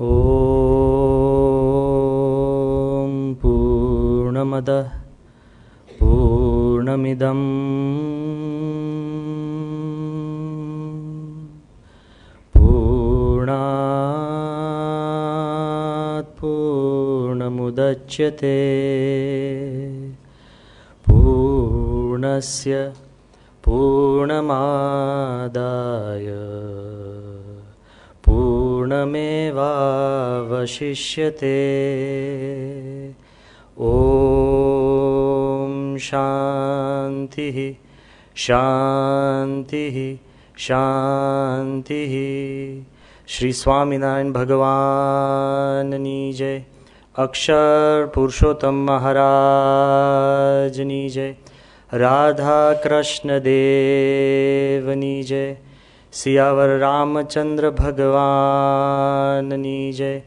ॐ पूर्णमदः पूर्णमिदं पूर्णात् पूर्णमुदच्यते पूर्णस्य पूर्णमादाय त्वमेवावशिष्यते ओ शांति शांति शांति श्री स्वामीनारायण भगवाननी जय अक्षर पुरुषोत्तम महाराजनी जय राधा कृष्ण देवनी जय सियावर रामचंद्र भगवाननी जय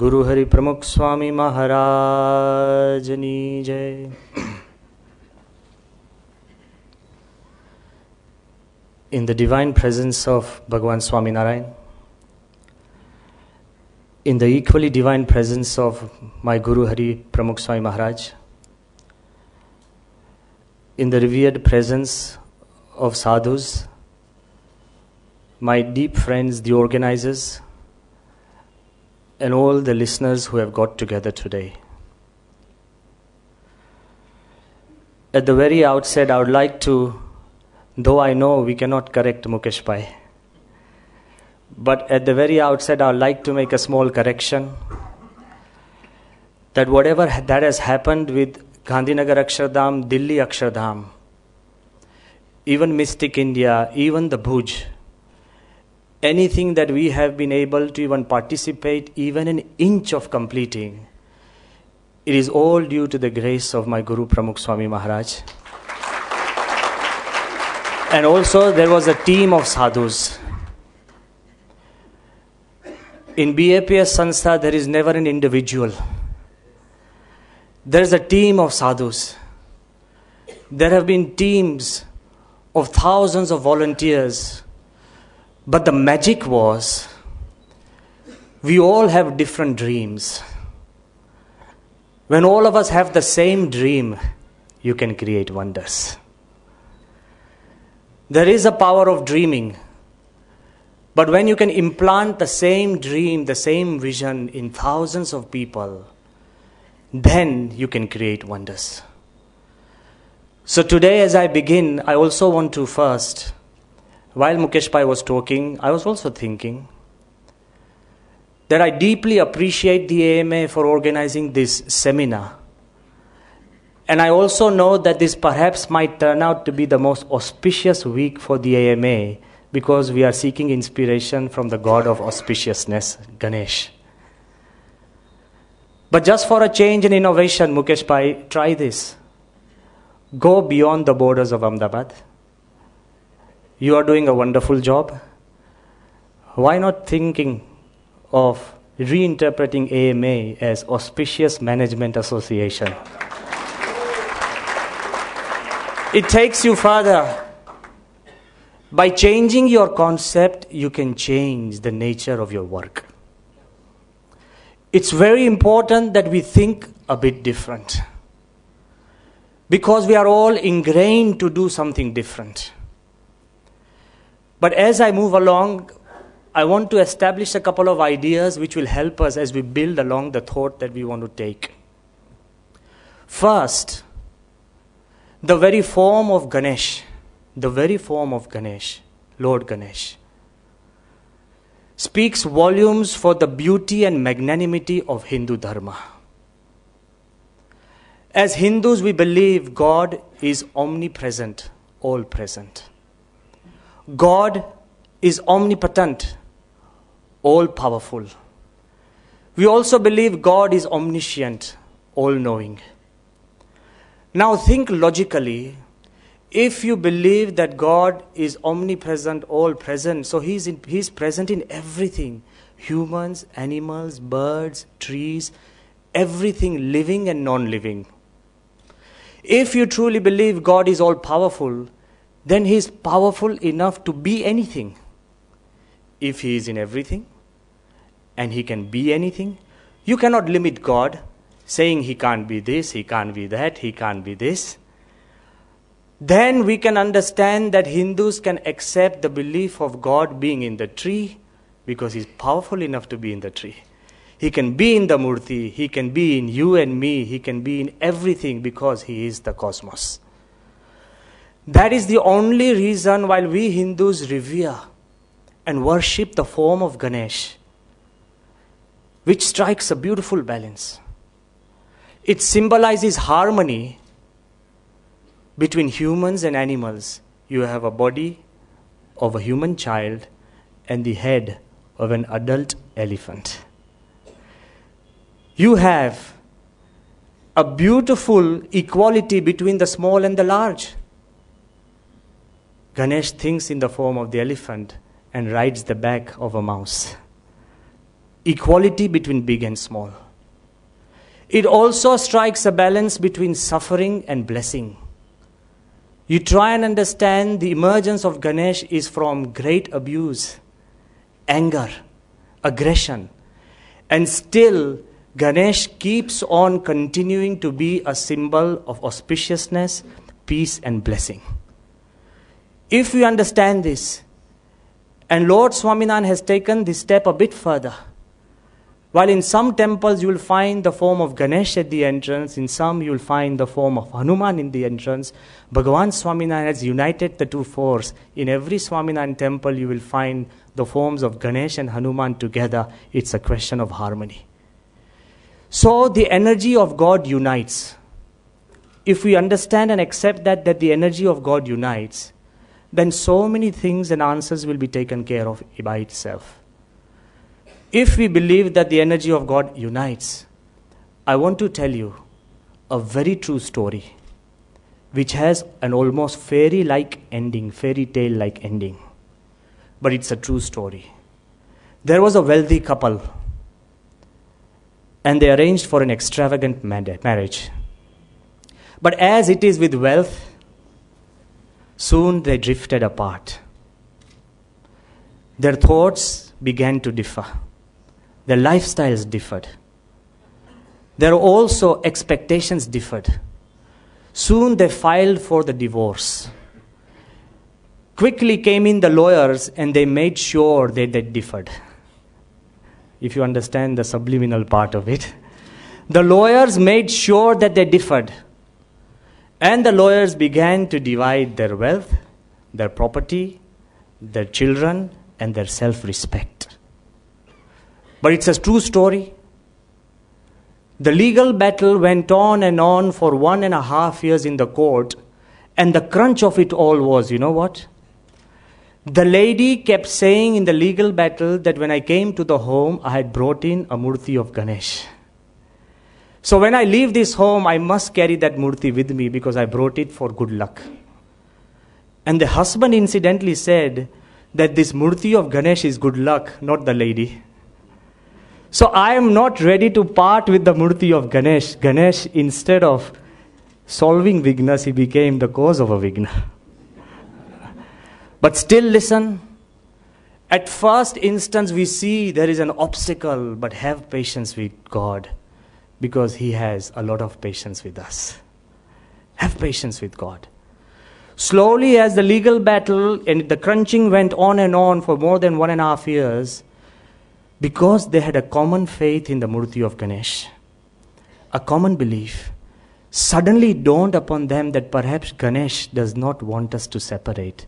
गुरु हरि प्रमुख स्वामी महाराजनी जय In the divine presence of Bhagwan Swaminarayan, in the equally divine presence of my Guru Hari Pramukh Swami Maharaj, in the revered presence of sadhus, my deep friends, the organizers, and all the listeners who have got together today. At the very outset, I would like to, though I know we cannot correct Mukesh Pai, but at the very outset, I would like to make a small correction that whatever that has happened with Gandhinagar Akshardham, Delhi Akshardham, even Mystic India, even the Bhuj, anything that we have been able to even participate, even an inch of completing, it is all due to the grace of my Guru Pramukh Swami Maharaj. And also, there was a team of sadhus. In BAPS Sansa, there is never an individual. There is a team of sadhus. There have been teams of thousands of volunteers but the magic was we all have different dreams. When all of us have the same dream, you can create wonders. There is a power of dreaming. But when you can implant the same dream, the same vision in thousands of people, then you can create wonders. So today, as I begin, I also want to first while Mukesh Pai was talking, I was also thinking that I deeply appreciate the AMA for organizing this seminar. And I also know that this perhaps might turn out to be the most auspicious week for the AMA because we are seeking inspiration from the god of auspiciousness, Ganesh. But just for a change in innovation, Mukesh Pai, try this. Go beyond the borders of Ahmedabad you are doing a wonderful job. Why not thinking of reinterpreting AMA as Auspicious Management Association? It takes you further. By changing your concept, you can change the nature of your work. It's very important that we think a bit different because we are all ingrained to do something different. But as I move along, I want to establish a couple of ideas which will help us as we build along the thought that we want to take. First, the very form of Ganesh, the very form of Ganesh, Lord Ganesh, speaks volumes for the beauty and magnanimity of Hindu Dharma. As Hindus, we believe God is omnipresent, all present. God is omnipotent, all powerful. We also believe God is omniscient, all knowing. Now think logically. If you believe that God is omnipresent, all present, so He's, in, he's present in everything humans, animals, birds, trees, everything living and non living. If you truly believe God is all powerful, then he is powerful enough to be anything. If he is in everything and he can be anything, you cannot limit God saying he can't be this, he can't be that, he can't be this. Then we can understand that Hindus can accept the belief of God being in the tree because he's powerful enough to be in the tree. He can be in the Murti, he can be in you and me, he can be in everything because he is the cosmos. That is the only reason why we Hindus revere and worship the form of Ganesh, which strikes a beautiful balance. It symbolizes harmony between humans and animals. You have a body of a human child and the head of an adult elephant. You have a beautiful equality between the small and the large. Ganesh thinks in the form of the elephant and rides the back of a mouse. Equality between big and small. It also strikes a balance between suffering and blessing. You try and understand the emergence of Ganesh is from great abuse, anger, aggression, and still Ganesh keeps on continuing to be a symbol of auspiciousness, peace, and blessing. If we understand this, and Lord Swaminathan has taken this step a bit further. While in some temples you will find the form of Ganesh at the entrance, in some you will find the form of Hanuman in the entrance, Bhagavan Swaminathan has united the two forces. In every Swaminathan temple you will find the forms of Ganesh and Hanuman together. It's a question of harmony. So the energy of God unites. If we understand and accept that, that the energy of God unites, then so many things and answers will be taken care of by itself. If we believe that the energy of God unites, I want to tell you a very true story which has an almost fairy like ending, fairy tale like ending. But it's a true story. There was a wealthy couple, and they arranged for an extravagant marriage. But as it is with wealth, Soon they drifted apart. Their thoughts began to differ, their lifestyles differed. Their also expectations differed. Soon they filed for the divorce. Quickly came in the lawyers and they made sure that they differed. If you understand the subliminal part of it, the lawyers made sure that they differed. And the lawyers began to divide their wealth, their property, their children, and their self respect. But it's a true story. The legal battle went on and on for one and a half years in the court, and the crunch of it all was you know what? The lady kept saying in the legal battle that when I came to the home, I had brought in a murti of Ganesh. So when I leave this home, I must carry that murti with me because I brought it for good luck. And the husband incidentally said that this murti of Ganesh is good luck, not the lady. So I am not ready to part with the murti of Ganesh. Ganesh, instead of solving vignas, he became the cause of a vigna. but still, listen. At first instance, we see there is an obstacle, but have patience with God because He has a lot of patience with us. Have patience with God. Slowly, as the legal battle and the crunching went on and on for more than one and a half years, because they had a common faith in the Murti of Ganesh, a common belief, suddenly dawned upon them that perhaps Ganesh does not want us to separate.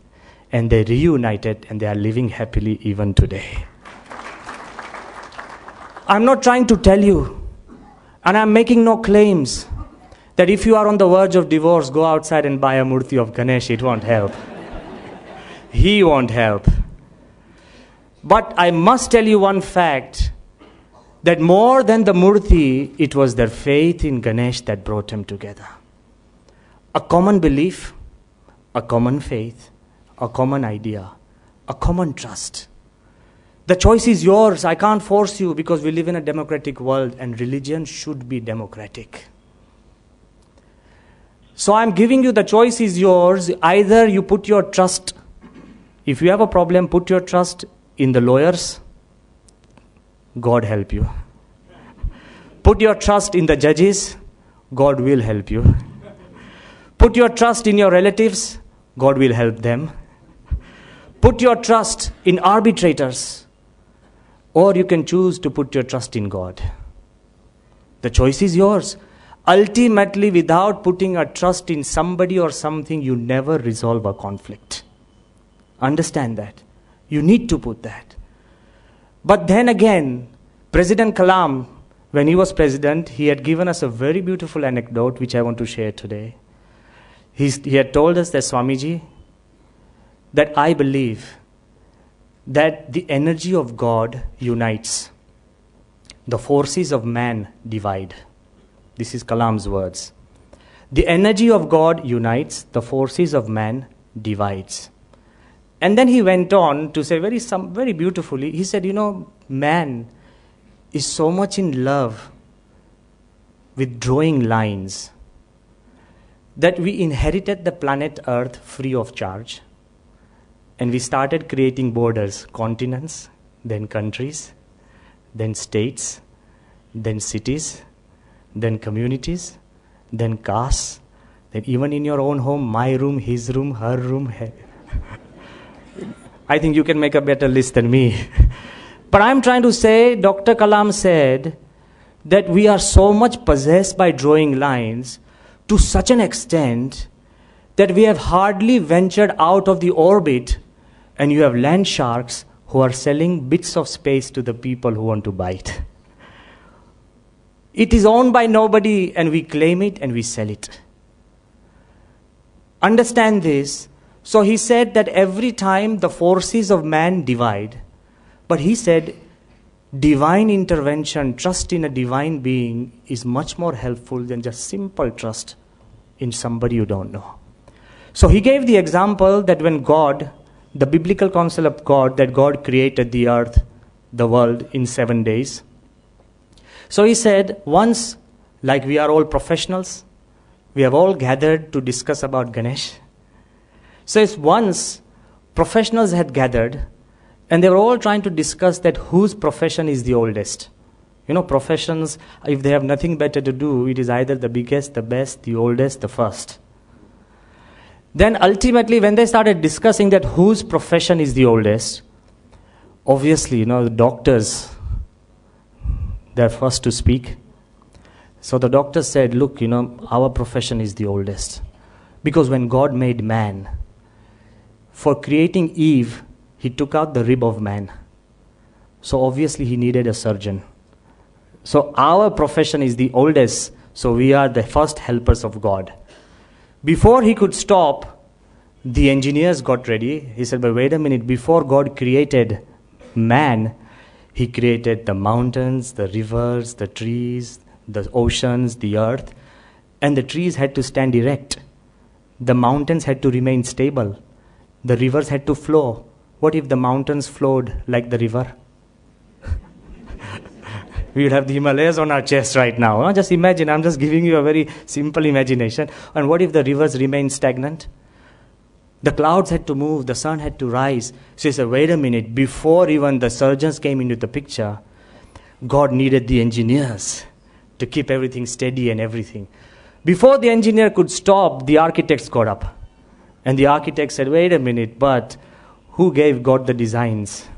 And they reunited and they are living happily even today. I'm not trying to tell you and I'm making no claims that if you are on the verge of divorce, go outside and buy a murti of Ganesh. It won't help. he won't help. But I must tell you one fact that more than the murti, it was their faith in Ganesh that brought them together. A common belief, a common faith, a common idea, a common trust. The choice is yours. I can't force you because we live in a democratic world and religion should be democratic. So I'm giving you the choice is yours. Either you put your trust, if you have a problem, put your trust in the lawyers. God help you. Put your trust in the judges. God will help you. Put your trust in your relatives. God will help them. Put your trust in arbitrators or you can choose to put your trust in God. The choice is yours. Ultimately, without putting a trust in somebody or something, you never resolve a conflict. Understand that. You need to put that. But then again, President Kalam, when he was president, he had given us a very beautiful anecdote which I want to share today. He's, he had told us that Swamiji, that I believe that the energy of God unites, the forces of man divide. This is Kalam's words. The energy of God unites, the forces of man divides. And then he went on to say very, some, very beautifully, he said, You know, man is so much in love with drawing lines that we inherited the planet Earth free of charge and we started creating borders continents, then countries, then states, then cities, then communities, then castes, then even in your own home, my room, his room, her room. I think you can make a better list than me. but I'm trying to say, Dr. Kalam said that we are so much possessed by drawing lines to such an extent that we have hardly ventured out of the orbit and you have land sharks who are selling bits of space to the people who want to buy it. It is owned by nobody, and we claim it and we sell it. Understand this. So he said that every time the forces of man divide, but he said divine intervention, trust in a divine being, is much more helpful than just simple trust in somebody you don't know. So he gave the example that when God the biblical counsel of God that God created the earth, the world, in seven days. So he said, once, like we are all professionals, we have all gathered to discuss about Ganesh. So it's once professionals had gathered and they were all trying to discuss that whose profession is the oldest. You know, professions, if they have nothing better to do, it is either the biggest, the best, the oldest, the first. Then ultimately, when they started discussing that whose profession is the oldest, obviously, you know, the doctors, they're first to speak. So the doctor said, Look, you know, our profession is the oldest. Because when God made man, for creating Eve, he took out the rib of man. So obviously, he needed a surgeon. So our profession is the oldest, so we are the first helpers of God. Before he could stop, the engineers got ready. He said, But wait a minute, before God created man, he created the mountains, the rivers, the trees, the oceans, the earth. And the trees had to stand erect. The mountains had to remain stable. The rivers had to flow. What if the mountains flowed like the river? we would have the Himalayas on our chest right now. Huh? Just imagine, I'm just giving you a very simple imagination. And what if the rivers remained stagnant? The clouds had to move, the sun had to rise. So he said, wait a minute, before even the surgeons came into the picture, God needed the engineers to keep everything steady and everything. Before the engineer could stop, the architects got up. And the architect said, wait a minute, but who gave God the designs?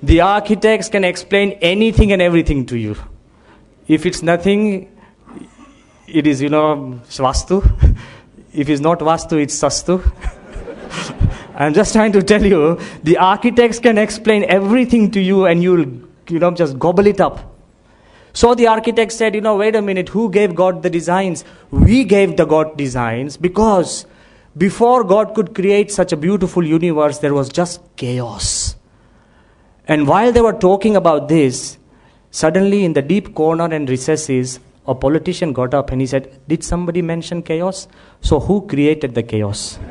The architects can explain anything and everything to you. If it's nothing, it is, you know, swastu. if it's not Vastu, it's Sastu. I'm just trying to tell you, the architects can explain everything to you and you'll, you know, just gobble it up. So the architect said, you know, wait a minute, who gave God the designs? We gave the God designs because before God could create such a beautiful universe, there was just chaos. And while they were talking about this, suddenly in the deep corner and recesses, a politician got up and he said, Did somebody mention chaos? So who created the chaos?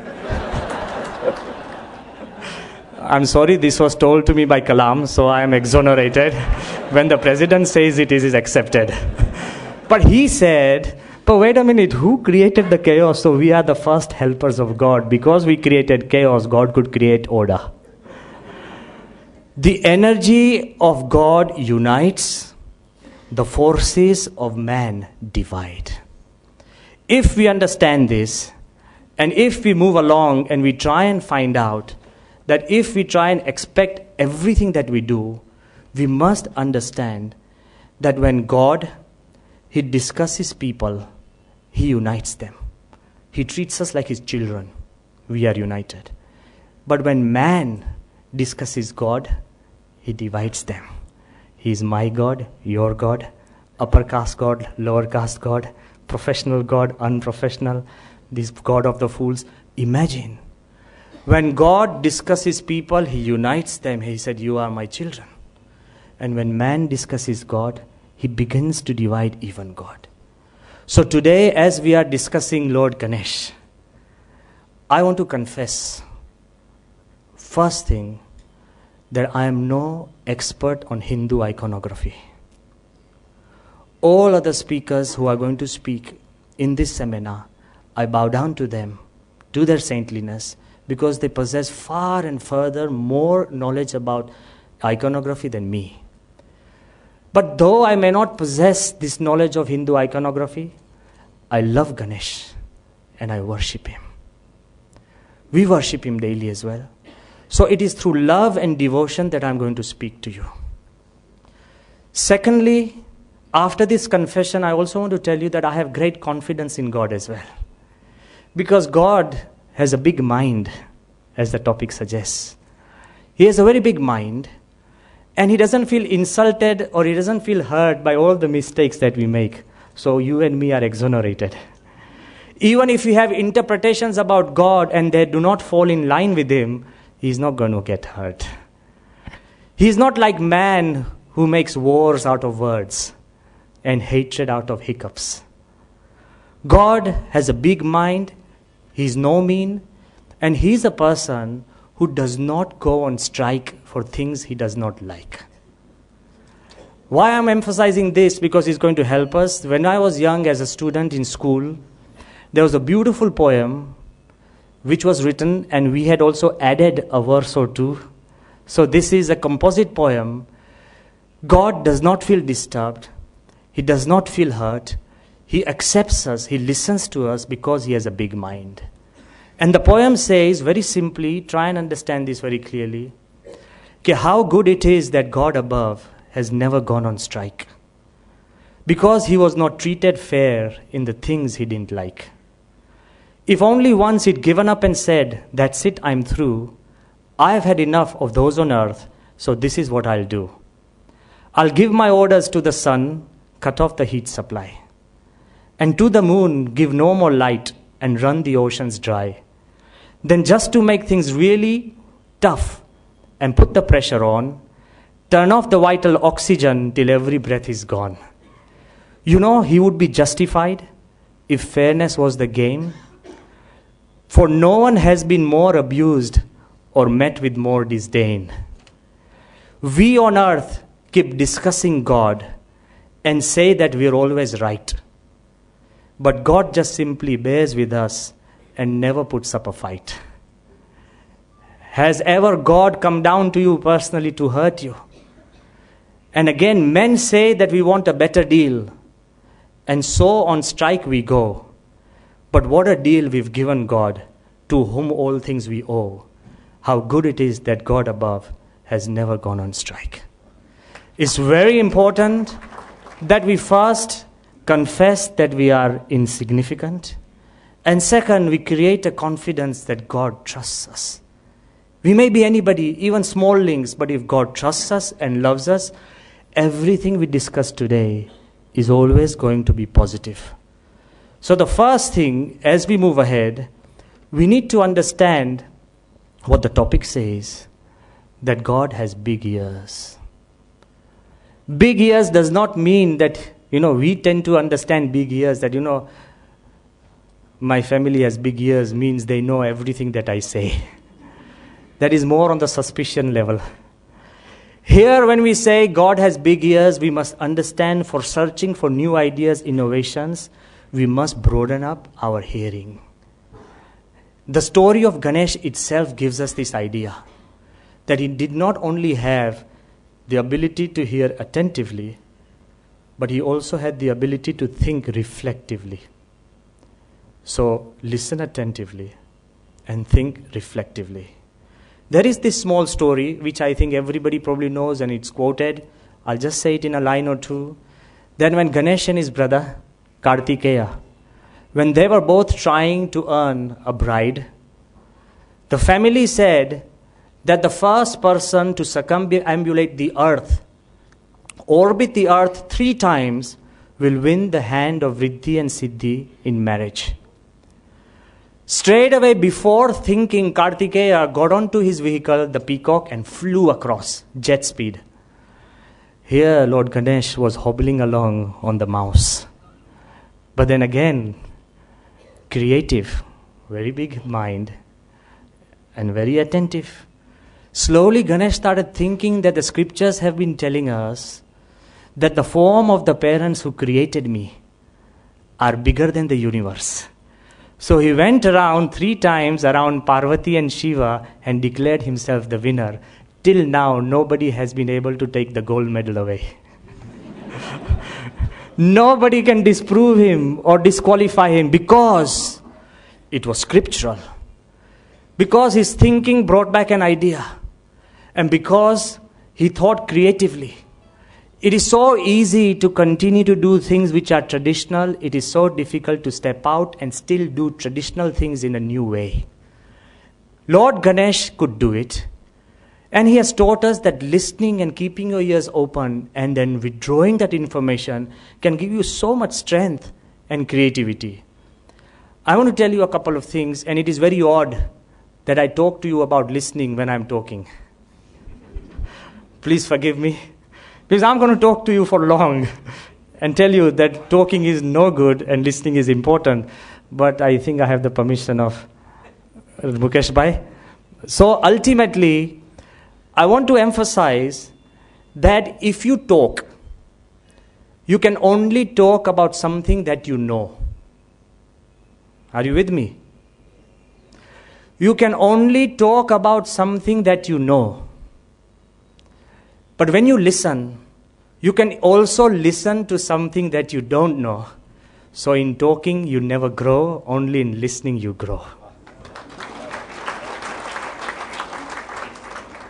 I'm sorry, this was told to me by Kalam, so I am exonerated. when the president says it, it is accepted. but he said, But wait a minute, who created the chaos? So we are the first helpers of God. Because we created chaos, God could create order. The energy of God unites, the forces of man divide. If we understand this, and if we move along and we try and find out that if we try and expect everything that we do, we must understand that when God he discusses people, he unites them. He treats us like his children. We are united. But when man discusses God, he divides them. He is my God, your God, upper caste God, lower caste God, professional God, unprofessional, this God of the fools. Imagine. When God discusses people, He unites them. He said, You are my children. And when man discusses God, he begins to divide even God. So today, as we are discussing Lord Ganesh, I want to confess first thing, that I am no expert on Hindu iconography. All other speakers who are going to speak in this seminar, I bow down to them, to their saintliness, because they possess far and further more knowledge about iconography than me. But though I may not possess this knowledge of Hindu iconography, I love Ganesh and I worship him. We worship him daily as well. So it is through love and devotion that I'm going to speak to you. Secondly, after this confession, I also want to tell you that I have great confidence in God as well. Because God has a big mind, as the topic suggests. He has a very big mind, and He doesn't feel insulted or He doesn't feel hurt by all the mistakes that we make. So you and me are exonerated. Even if we have interpretations about God and they do not fall in line with Him, he's not going to get hurt. He's not like man who makes wars out of words and hatred out of hiccups. God has a big mind, he's no mean, and he's a person who does not go on strike for things he does not like. Why I'm emphasizing this? Because it's going to help us. When I was young as a student in school, there was a beautiful poem which was written, and we had also added a verse or two. So, this is a composite poem. God does not feel disturbed, He does not feel hurt. He accepts us, He listens to us because He has a big mind. And the poem says very simply try and understand this very clearly okay, how good it is that God above has never gone on strike because he was not treated fair in the things he didn't like. If only once he'd given up and said, That's it, I'm through, I have had enough of those on earth, so this is what I'll do. I'll give my orders to the sun, cut off the heat supply. And to the moon, give no more light and run the oceans dry. Then, just to make things really tough and put the pressure on, turn off the vital oxygen till every breath is gone. You know, he would be justified if fairness was the game for no one has been more abused or met with more disdain. We on earth keep discussing God and say that we're always right. But God just simply bears with us and never puts up a fight. Has ever God come down to you personally to hurt you? And again, men say that we want a better deal, and so on strike we go. But what a deal we've given God, to whom all things we owe. How good it is that God above has never gone on strike. It's very important that we first confess that we are insignificant. And second, we create a confidence that God trusts us. We may be anybody, even small links, but if God trusts us and loves us, everything we discuss today is always going to be positive. So, the first thing as we move ahead, we need to understand what the topic says that God has big ears. Big ears does not mean that, you know, we tend to understand big ears, that, you know, my family has big ears means they know everything that I say. that is more on the suspicion level. Here, when we say God has big ears, we must understand for searching for new ideas, innovations, we must broaden up our hearing. The story of Ganesh itself gives us this idea that he did not only have the ability to hear attentively, but he also had the ability to think reflectively. So listen attentively and think reflectively. There is this small story which I think everybody probably knows and it's quoted. I'll just say it in a line or two. Then, when Ganesh and his brother Kartikeya. When they were both trying to earn a bride, the family said that the first person to circumambulate the earth, orbit the earth three times, will win the hand of Riddhi and Siddhi in marriage. Straight away, before thinking, Kartikeya got onto his vehicle, the peacock, and flew across jet speed. Here, Lord Ganesh was hobbling along on the mouse. But then again, creative, very big mind, and very attentive. Slowly, Ganesh started thinking that the scriptures have been telling us that the form of the parents who created me are bigger than the universe. So he went around three times around Parvati and Shiva and declared himself the winner. Till now, nobody has been able to take the gold medal away. Nobody can disprove him or disqualify him because it was scriptural. Because his thinking brought back an idea. And because he thought creatively. It is so easy to continue to do things which are traditional. It is so difficult to step out and still do traditional things in a new way. Lord Ganesh could do it. And he has taught us that listening and keeping your ears open and then withdrawing that information can give you so much strength and creativity. I want to tell you a couple of things, and it is very odd that I talk to you about listening when I'm talking. Please forgive me, because I'm going to talk to you for long and tell you that talking is no good and listening is important. But I think I have the permission of Mukesh Bhai. So ultimately, I want to emphasize that if you talk, you can only talk about something that you know. Are you with me? You can only talk about something that you know. But when you listen, you can also listen to something that you don't know. So, in talking, you never grow, only in listening, you grow.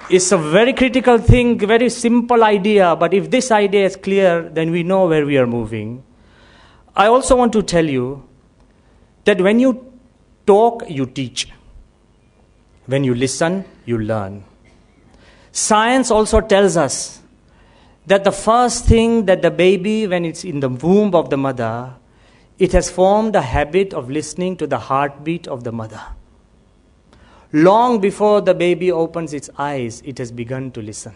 It's a very critical thing, very simple idea, but if this idea is clear, then we know where we are moving. I also want to tell you that when you talk, you teach. When you listen, you learn. Science also tells us that the first thing that the baby, when it's in the womb of the mother, it has formed the habit of listening to the heartbeat of the mother long before the baby opens its eyes, it has begun to listen.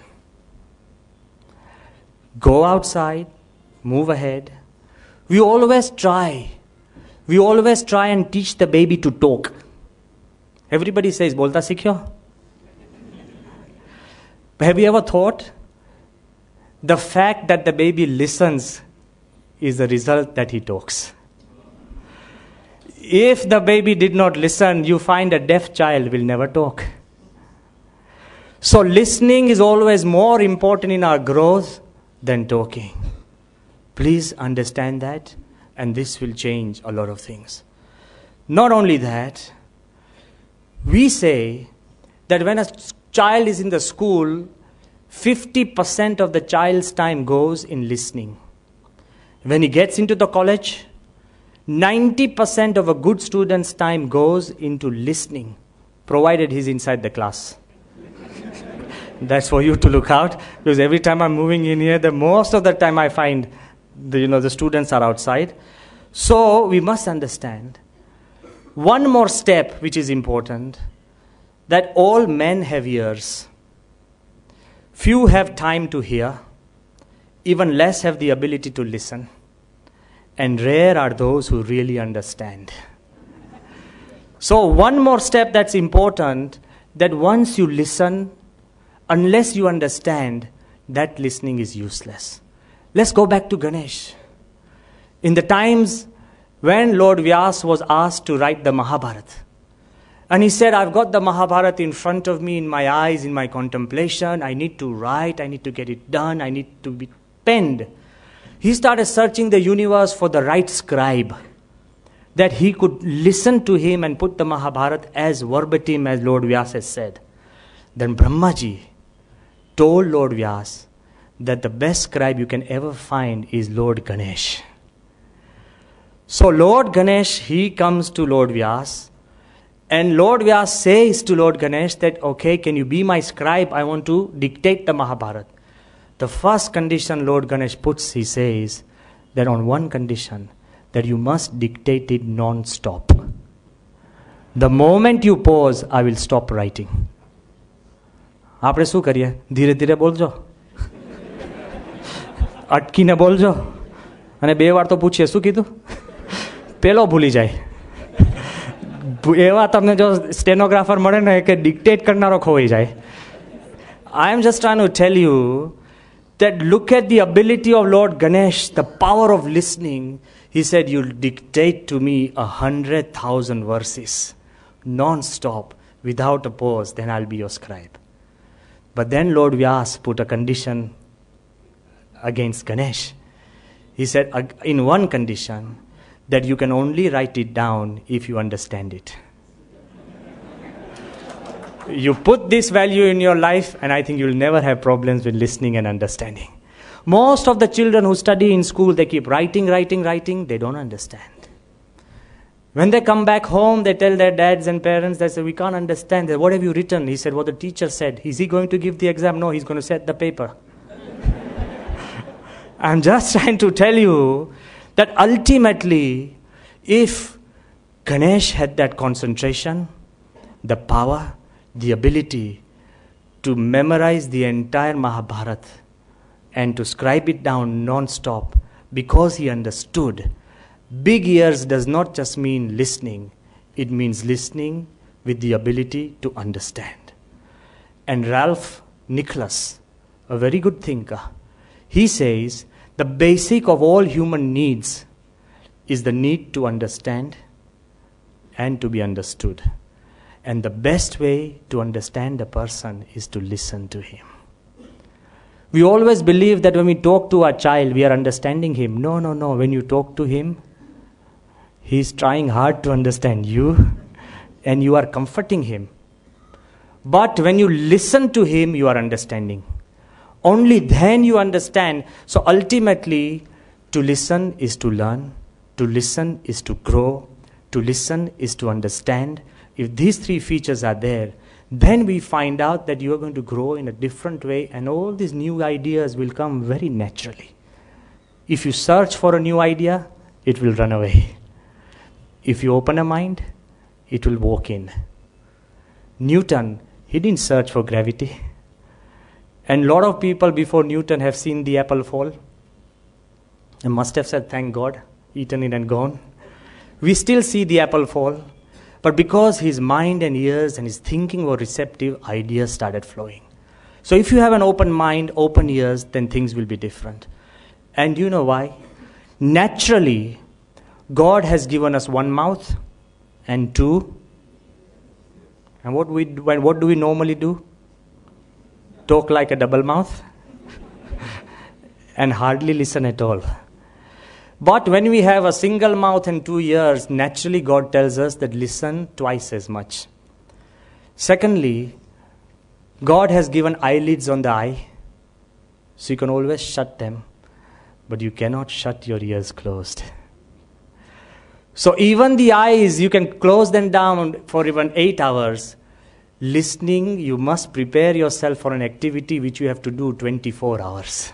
Go outside, move ahead. We always try. We always try and teach the baby to talk. Everybody says, Bolta sikyo? Have you ever thought? The fact that the baby listens is the result that he talks. If the baby did not listen, you find a deaf child will never talk. So, listening is always more important in our growth than talking. Please understand that, and this will change a lot of things. Not only that, we say that when a child is in the school, 50% of the child's time goes in listening. When he gets into the college, 90% of a good student's time goes into listening, provided he's inside the class. That's for you to look out because every time I'm moving in here, the most of the time I find the, you know, the students are outside. So we must understand one more step which is important that all men have ears. Few have time to hear, even less have the ability to listen and rare are those who really understand. So, one more step that's important that once you listen, unless you understand, that listening is useless. Let's go back to Ganesh. In the times when Lord Vyas was asked to write the Mahabharata, and he said, I've got the Mahabharata in front of me, in my eyes, in my contemplation. I need to write, I need to get it done, I need to be penned he started searching the universe for the right scribe that he could listen to him and put the Mahabharata as verbatim as Lord Vyas has said. Then Brahmaji told Lord Vyas that the best scribe you can ever find is Lord Ganesh. So Lord Ganesh, he comes to Lord Vyas and Lord Vyas says to Lord Ganesh that, okay, can you be my scribe? I want to dictate the Mahabharata. The first condition Lord Ganesh puts, he says, that on one condition, that you must dictate it non stop. The moment you pause, I will stop writing. આપણે શું કરીએ ધીરે ધીરે બોલજો અટકીને બોલજો અને બે વાર તો પૂછીએ શું કીધું પેલો ભૂલી જાય એવા તમને જો સ્ટેનોગ્રાફર મળે ને કે ડિક્ટેટ કરનારો ખોવાઈ જાય I am just try to tell you that look at the ability of Lord Ganesh, the power of listening. He said, You'll dictate to me a hundred thousand verses non stop without a pause, then I'll be your scribe. But then Lord Vyas put a condition against Ganesh. He said, In one condition, that you can only write it down if you understand it you put this value in your life, and I think you'll never have problems with listening and understanding. Most of the children who study in school, they keep writing, writing, writing, they don't understand. When they come back home, they tell their dads and parents, they say, We can't understand What have you written? He said, What the teacher said. Is he going to give the exam? No, he's going to set the paper. I'm just trying to tell you that ultimately, if Ganesh had that concentration, the power, the ability to memorize the entire Mahabharata and to scribe it down non stop because he understood. Big ears does not just mean listening, it means listening with the ability to understand. And Ralph Nicholas, a very good thinker, he says the basic of all human needs is the need to understand and to be understood. And the best way to understand a person is to listen to him. We always believe that when we talk to our child, we are understanding him. No, no, no. When you talk to him, he's trying hard to understand you and you are comforting him. But when you listen to him, you are understanding. Only then you understand. So ultimately, to listen is to learn, to listen is to grow, to listen is to understand, if these three features are there, then we find out that you are going to grow in a different way and all these new ideas will come very naturally. If you search for a new idea, it will run away. If you open a mind, it will walk in. Newton, he didn't search for gravity. And lot of people before Newton have seen the apple fall and must have said, Thank God, eaten it and gone. We still see the apple fall. But because his mind and ears and his thinking were receptive, ideas started flowing. So if you have an open mind, open ears, then things will be different. And you know why? Naturally, God has given us one mouth and two. And what, we, what do we normally do? Talk like a double mouth and hardly listen at all. But when we have a single mouth and two ears, naturally God tells us that listen twice as much. Secondly, God has given eyelids on the eye, so you can always shut them, but you cannot shut your ears closed. So even the eyes, you can close them down for even eight hours. Listening, you must prepare yourself for an activity which you have to do 24 hours.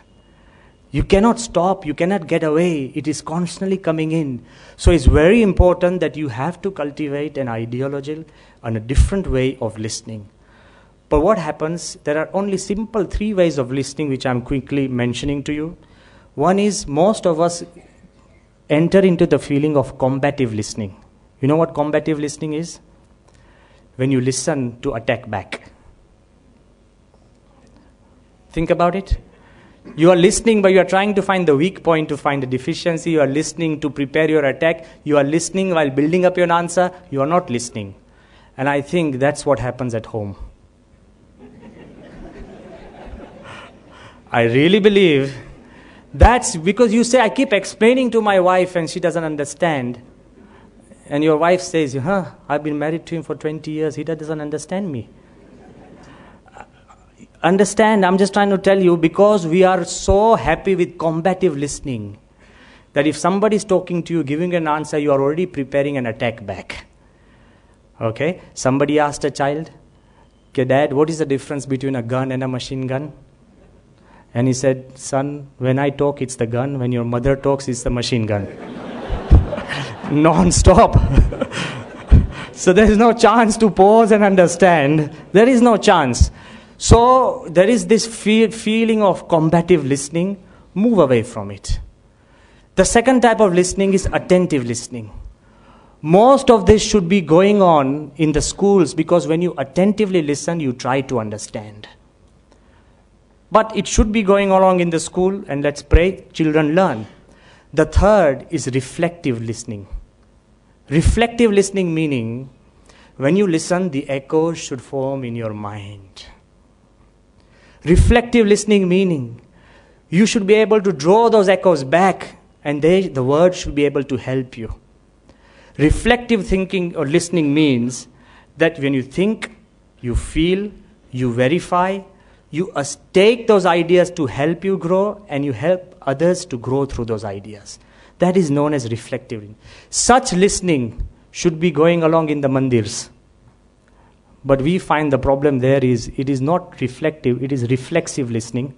You cannot stop, you cannot get away. It is constantly coming in. So it's very important that you have to cultivate an ideological and a different way of listening. But what happens, there are only simple three ways of listening which I'm quickly mentioning to you. One is most of us enter into the feeling of combative listening. You know what combative listening is? When you listen to attack back. Think about it. You are listening, but you are trying to find the weak point, to find the deficiency. You are listening to prepare your attack. You are listening while building up your answer. You are not listening. And I think that's what happens at home. I really believe that's because you say, I keep explaining to my wife and she doesn't understand. And your wife says, Huh, I've been married to him for 20 years. He doesn't understand me understand, I'm just trying to tell you because we are so happy with combative listening that if somebody is talking to you, giving an answer, you are already preparing an attack back. Okay? Somebody asked a child, okay, Dad, what is the difference between a gun and a machine gun? And he said, Son, when I talk, it's the gun. When your mother talks, it's the machine gun. non stop. so there is no chance to pause and understand. There is no chance. So there is this fe- feeling of combative listening. Move away from it. The second type of listening is attentive listening. Most of this should be going on in the schools because when you attentively listen, you try to understand. But it should be going along in the school, and let's pray children learn. The third is reflective listening. Reflective listening meaning when you listen, the echo should form in your mind reflective listening meaning. You should be able to draw those echoes back, and they, the word should be able to help you. Reflective thinking or listening means that when you think, you feel, you verify, you take those ideas to help you grow, and you help others to grow through those ideas. That is known as reflective. Such listening should be going along in the mandirs but we find the problem there is it is not reflective, it is reflexive listening.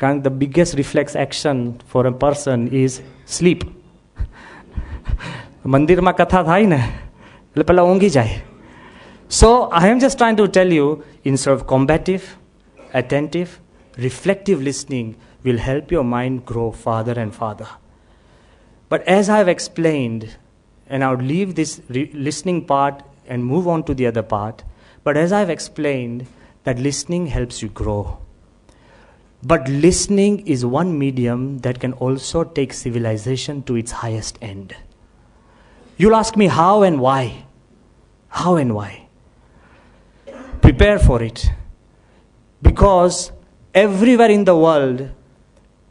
the biggest reflex action for a person is sleep. મંદિરમાં કથા થાય ને એટલે પહેલાં ઊંઘી જાય so I am just trying to tell you instead of combative attentive, reflective listening will help your mind grow farther and farther. But as I've explained, and I'll leave this listening part and move on to the other part. But as I've explained, that listening helps you grow. But listening is one medium that can also take civilization to its highest end. You'll ask me how and why. How and why? Prepare for it. Because everywhere in the world,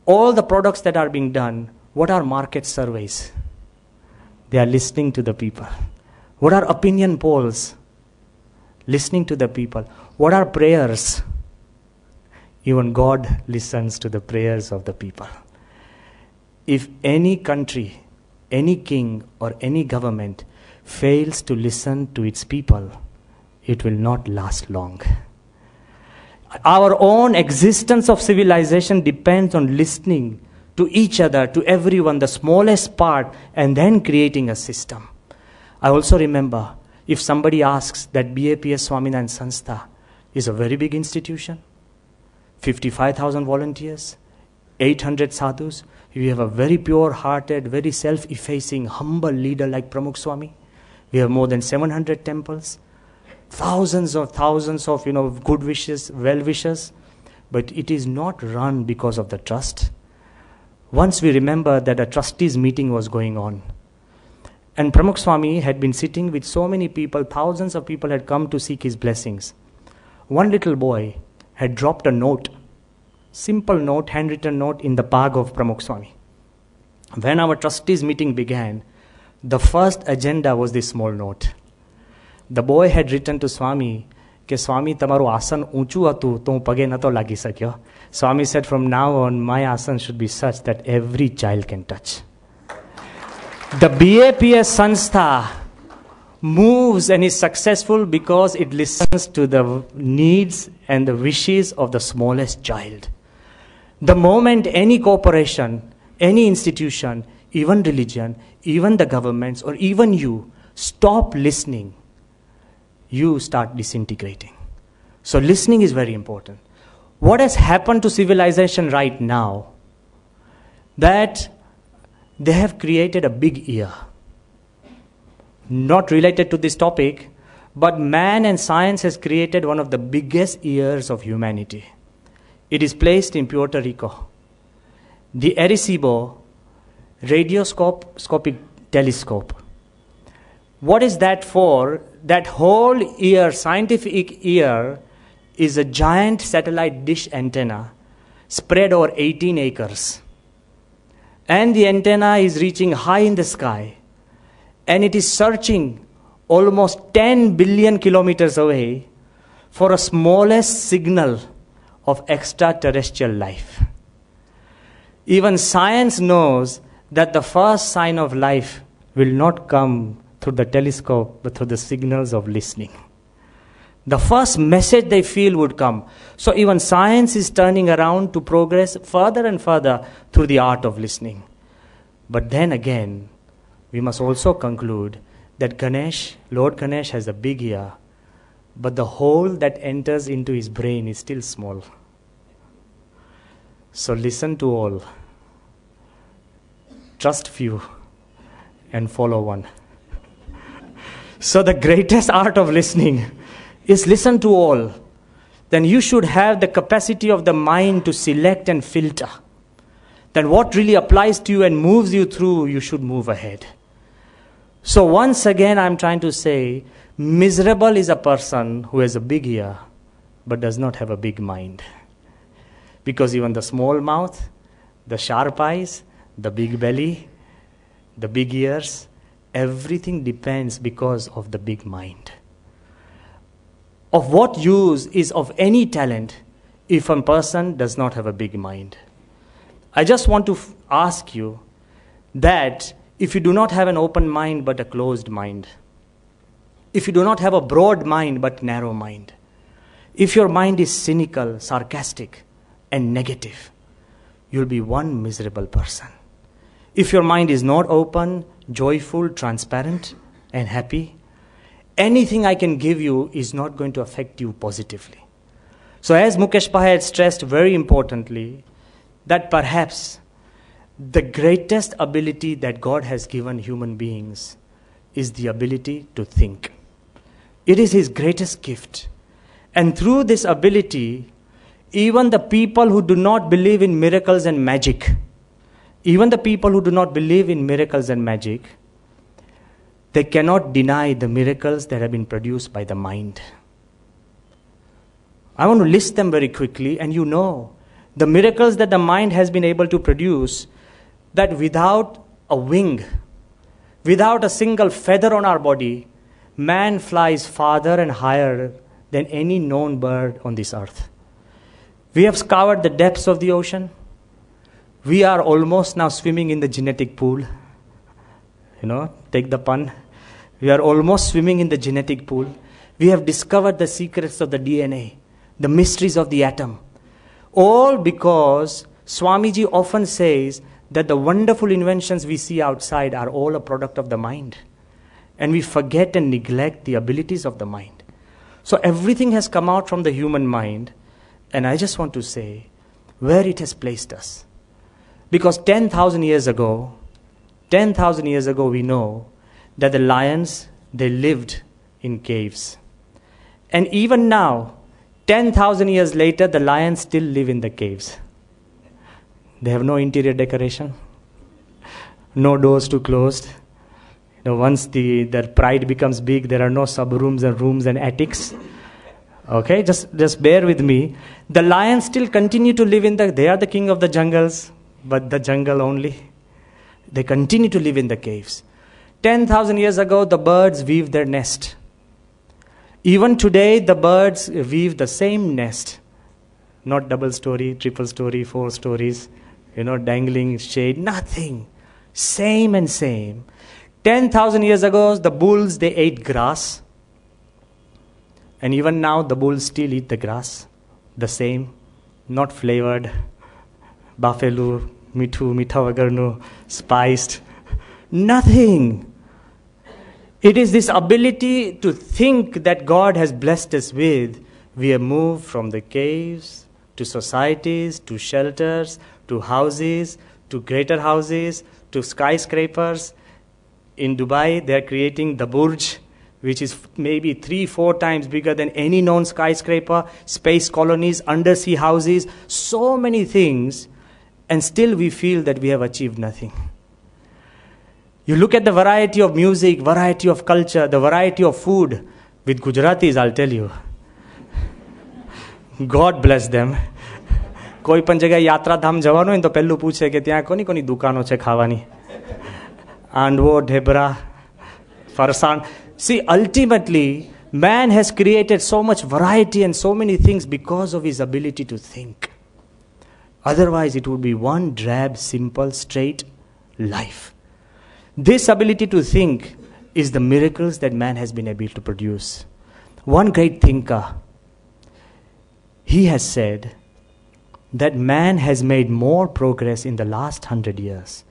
all the products that are being done, what are market surveys? They are listening to the people. What are opinion polls? Listening to the people. What are prayers? Even God listens to the prayers of the people. If any country, any king, or any government fails to listen to its people, it will not last long. Our own existence of civilization depends on listening to each other, to everyone, the smallest part, and then creating a system. I also remember if somebody asks that BAPS Swaminathan Sanstha is a very big institution, 55,000 volunteers, 800 sadhus, we have a very pure hearted, very self effacing, humble leader like Pramukh Swami. We have more than 700 temples, thousands of thousands of you know, good wishes, well wishes, but it is not run because of the trust. Once we remember that a trustees meeting was going on, and Pramukh Swami had been sitting with so many people, thousands of people had come to seek his blessings. One little boy had dropped a note, simple note, handwritten note, in the bag of Pramukh Swami. When our trustees meeting began, the first agenda was this small note. The boy had written to Swami કે સ્વામી asan આસન ઊંચું હતું તો હું પગે નહોતો લાગી શક્યો Swami said from now on my asan should be such that every child the BAPS Sanstha moves and is successful because it listens to the needs and the wishes of the smallest child. The moment any corporation, any institution, even religion, even the governments, or even you stop listening, you start disintegrating. So, listening is very important. What has happened to civilization right now? That they have created a big ear. Not related to this topic, but man and science has created one of the biggest ears of humanity. It is placed in Puerto Rico. The Arecibo radioscopic telescope. What is that for? That whole ear, scientific ear, is a giant satellite dish antenna spread over 18 acres and the antenna is reaching high in the sky and it is searching almost 10 billion kilometers away for a smallest signal of extraterrestrial life. Even science knows that the first sign of life will not come through the telescope but through the signals of listening the first message they feel would come. So even science is turning around to progress further and further through the art of listening. But then again, we must also conclude that Ganesh, Lord Ganesh, has a big ear, but the hole that enters into his brain is still small. So listen to all, trust few, and follow one. so the greatest art of listening is listen to all, then you should have the capacity of the mind to select and filter. Then what really applies to you and moves you through, you should move ahead. So, once again, I'm trying to say miserable is a person who has a big ear but does not have a big mind. Because even the small mouth, the sharp eyes, the big belly, the big ears, everything depends because of the big mind. Of what use is of any talent if a person does not have a big mind? I just want to f- ask you that if you do not have an open mind but a closed mind, if you do not have a broad mind but narrow mind, if your mind is cynical, sarcastic, and negative, you'll be one miserable person. If your mind is not open, joyful, transparent, and happy, anything I can give you is not going to affect you positively. So, as Mukesh Pahai stressed very importantly, that perhaps the greatest ability that God has given human beings is the ability to think. It is His greatest gift. And through this ability, even the people who do not believe in miracles and magic, even the people who do not believe in miracles and magic, they cannot deny the miracles that have been produced by the mind. I want to list them very quickly, and you know the miracles that the mind has been able to produce that without a wing, without a single feather on our body, man flies farther and higher than any known bird on this earth. We have scoured the depths of the ocean. We are almost now swimming in the genetic pool. You know, take the pun. We are almost swimming in the genetic pool. We have discovered the secrets of the DNA, the mysteries of the atom. All because Swamiji often says that the wonderful inventions we see outside are all a product of the mind. And we forget and neglect the abilities of the mind. So everything has come out from the human mind. And I just want to say where it has placed us. Because 10,000 years ago, 10,000 years ago, we know that the lions, they lived in caves. And even now, 10,000 years later, the lions still live in the caves. They have no interior decoration, no doors to close. You know, once the, their pride becomes big, there are no sub rooms and rooms and attics. Okay, just, just bear with me. The lions still continue to live in the, they are the king of the jungles, but the jungle only. They continue to live in the caves. 10,000 years ago, the birds weave their nest. Even today, the birds weave the same nest. Not double story, triple story, four stories, you know, dangling shade, nothing. Same and same. 10,000 years ago, the bulls, they ate grass. And even now, the bulls still eat the grass. The same, not flavored. Buffalo, mitu, mitavagarnu, spiced. Nothing. It is this ability to think that God has blessed us with. We have moved from the caves to societies, to shelters, to houses, to greater houses, to skyscrapers. In Dubai, they're creating the Burj, which is maybe three, four times bigger than any known skyscraper, space colonies, undersea houses, so many things, and still we feel that we have achieved nothing. You look at the variety of music, variety of culture, the variety of food with Gujaratis, I'll tell you. God bless them કોઈ પણ જગ્યાએ યાત્રાધામ જવાનું હોય ને તો પહેલું પૂછે કે ત્યાં કોની કોની દુકાનો છે ખાવાની આંડવો ઢેબરા ફરસાણ see ultimately man has created so much variety and so many things because of his ability to think otherwise it would be one drab simple straight life this ability to think is the miracles that man has been able to produce. One great thinker, he has said that man has made more progress in the last hundred years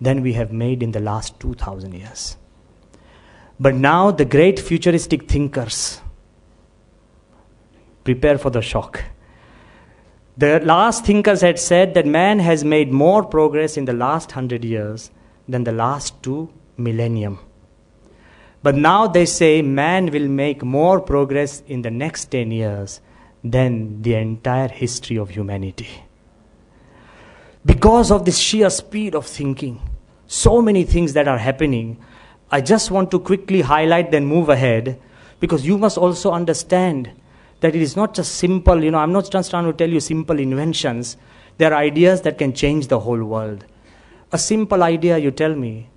than we have made in the last 2000 years. But now the great futuristic thinkers prepare for the shock. The last thinkers had said that man has made more progress in the last hundred years than the last two millennium. But now they say man will make more progress in the next 10 years than the entire history of humanity. Because of this sheer speed of thinking, so many things that are happening, I just want to quickly highlight, then move ahead, because you must also understand that it is not just simple, you know, I'm not just trying to tell you simple inventions, there are ideas that can change the whole world. A simple idea, you tell me,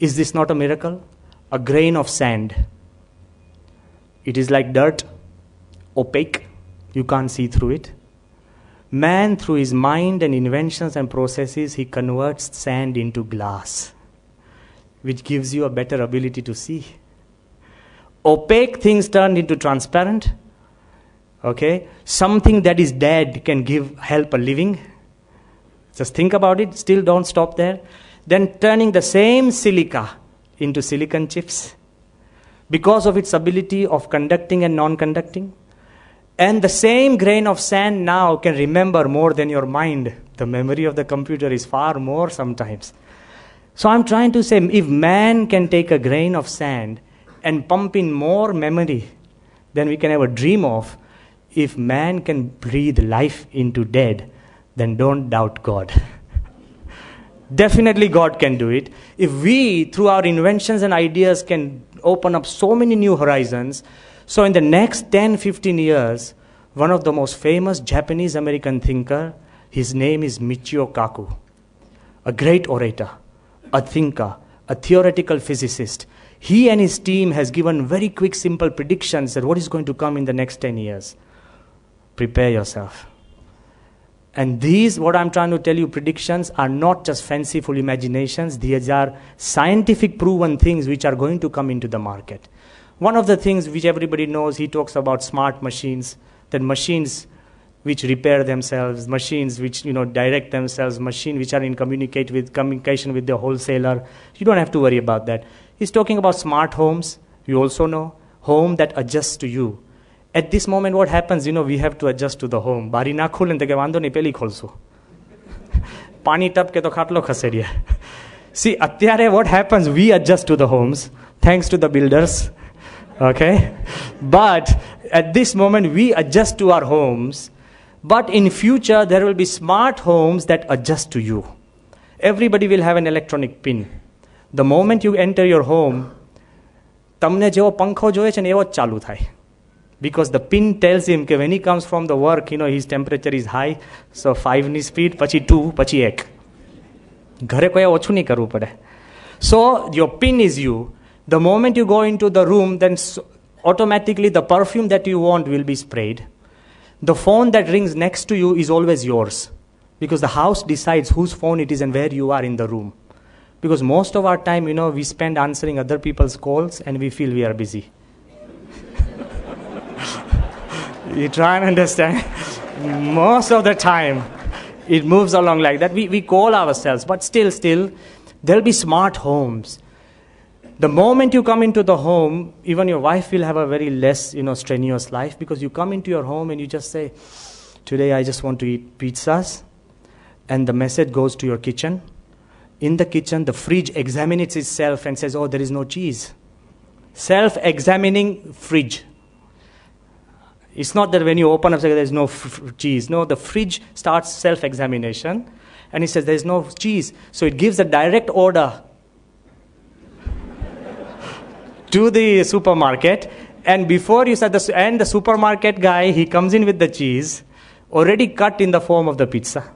is this not a miracle? A grain of sand. It is like dirt, opaque, you can't see through it. Man, through his mind and inventions and processes, he converts sand into glass, which gives you a better ability to see. Opaque things turned into transparent. Okay? Something that is dead can give help a living just think about it, still don't stop there. Then turning the same silica into silicon chips because of its ability of conducting and non conducting. And the same grain of sand now can remember more than your mind. The memory of the computer is far more sometimes. So I'm trying to say if man can take a grain of sand and pump in more memory than we can ever dream of, if man can breathe life into dead, then don't doubt God. Definitely, God can do it. If we, through our inventions and ideas, can open up so many new horizons, so in the next 10 15 years, one of the most famous Japanese American thinker, his name is Michio Kaku, a great orator, a thinker, a theoretical physicist. He and his team has given very quick simple predictions that what is going to come in the next 10 years. Prepare yourself. And these, what I'm trying to tell you, predictions are not just fanciful imaginations. These are scientific proven things which are going to come into the market. One of the things which everybody knows, he talks about smart machines, that machines which repair themselves, machines which you know direct themselves, machines which are in communicate with communication with the wholesaler. You don't have to worry about that. He's talking about smart homes. You also know home that adjusts to you at this moment what happens you know we have to adjust to the home bari na khulen te ke vando ni kholsu pani tap ke to khatlo khaseriya see atyare what happens we adjust to the homes thanks to the builders okay but at this moment we adjust to our homes but in future there will be smart homes that adjust to you everybody will have an electronic pin the moment you enter your home તમને જેવો પંખો જોઈએ છે ને એવો જ ચાલુ થાય because the pin tells him that when he comes from the work you know his temperature is high so 5 ની સ્પીડ પછી 2 પછી 1 ઘરે કોઈ ઓછું નહીં કરવું પડે so your pin is you the moment you go into the automatically the perfume that you want will be sprayed the phone that rings next to you is always yours because the house decides whose phone it is and where you are in the room because most of our time you know we spend answering other people's calls and we feel we are busy you try and understand. Most of the time, it moves along like that. We, we call ourselves, but still, still, there'll be smart homes. The moment you come into the home, even your wife will have a very less, you know, strenuous life because you come into your home and you just say, today I just want to eat pizzas, and the message goes to your kitchen. In the kitchen, the fridge examines itself and says, oh, there is no cheese. Self-examining fridge. It's not that when you open up, there's no cheese. No, the fridge starts self examination and he says, There's no cheese. So it gives a direct order to the supermarket. And before you said this, and the supermarket guy, he comes in with the cheese already cut in the form of the pizza.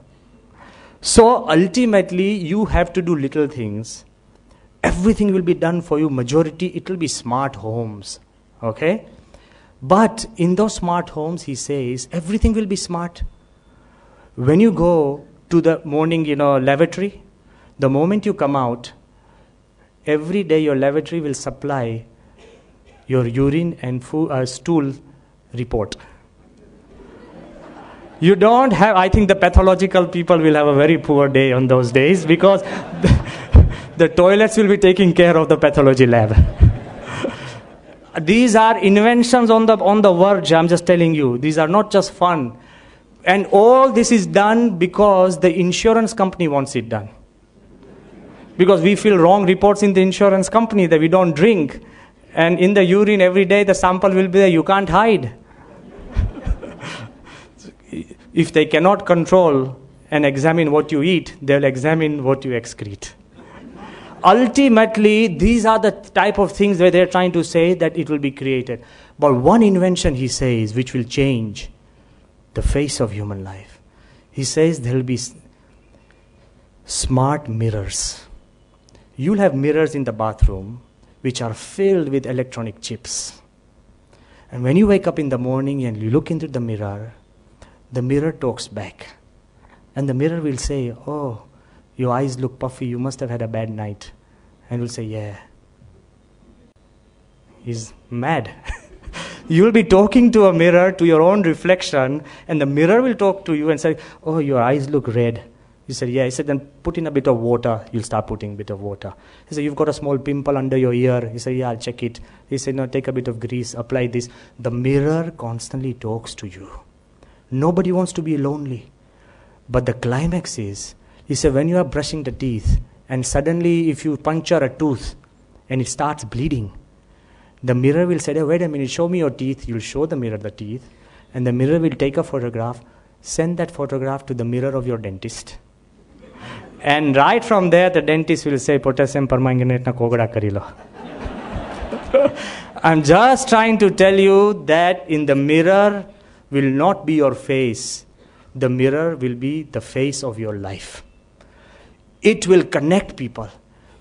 So ultimately, you have to do little things. Everything will be done for you. Majority, it will be smart homes. Okay? But in those smart homes, he says, everything will be smart. When you go to the morning, you know, lavatory, the moment you come out, every day your lavatory will supply your urine and food, uh, stool report. You don't have, I think the pathological people will have a very poor day on those days because the, the toilets will be taking care of the pathology lab these are inventions on the, on the verge, I'm just telling you. These are not just fun. And all this is done because the insurance company wants it done. Because we feel wrong reports in the insurance company that we don't drink. And in the urine every day, the sample will be there. You can't hide. if they cannot control and examine what you eat, they'll examine what you excrete ultimately, these are the type of things where they're trying to say that it will be created. But one invention, he says, which will change the face of human life. He says there will be smart mirrors. You'll have mirrors in the bathroom which are filled with electronic chips. And when you wake up in the morning and you look into the mirror, the mirror talks back. And the mirror will say, Oh, your eyes look puffy, you must have had a bad night. And we'll say, Yeah. He's mad. You'll be talking to a mirror, to your own reflection, and the mirror will talk to you and say, Oh, your eyes look red. You said, yeah. He said, then put in a bit of water. You'll start putting a bit of water. He said, you've got a small pimple under your ear. He said, yeah, I'll check it. He said, no, take a bit of grease, apply this. The mirror constantly talks to you. Nobody wants to be lonely. But the climax is he said, when you are brushing the teeth, and suddenly if you puncture a tooth and it starts bleeding, the mirror will say, hey, wait a minute, show me your teeth. You'll show the mirror the teeth, and the mirror will take a photograph, send that photograph to the mirror of your dentist. And right from there, the dentist will say, potassium permanganate na kogada karilo. I'm just trying to tell you that in the mirror will not be your face, the mirror will be the face of your life. It will connect people.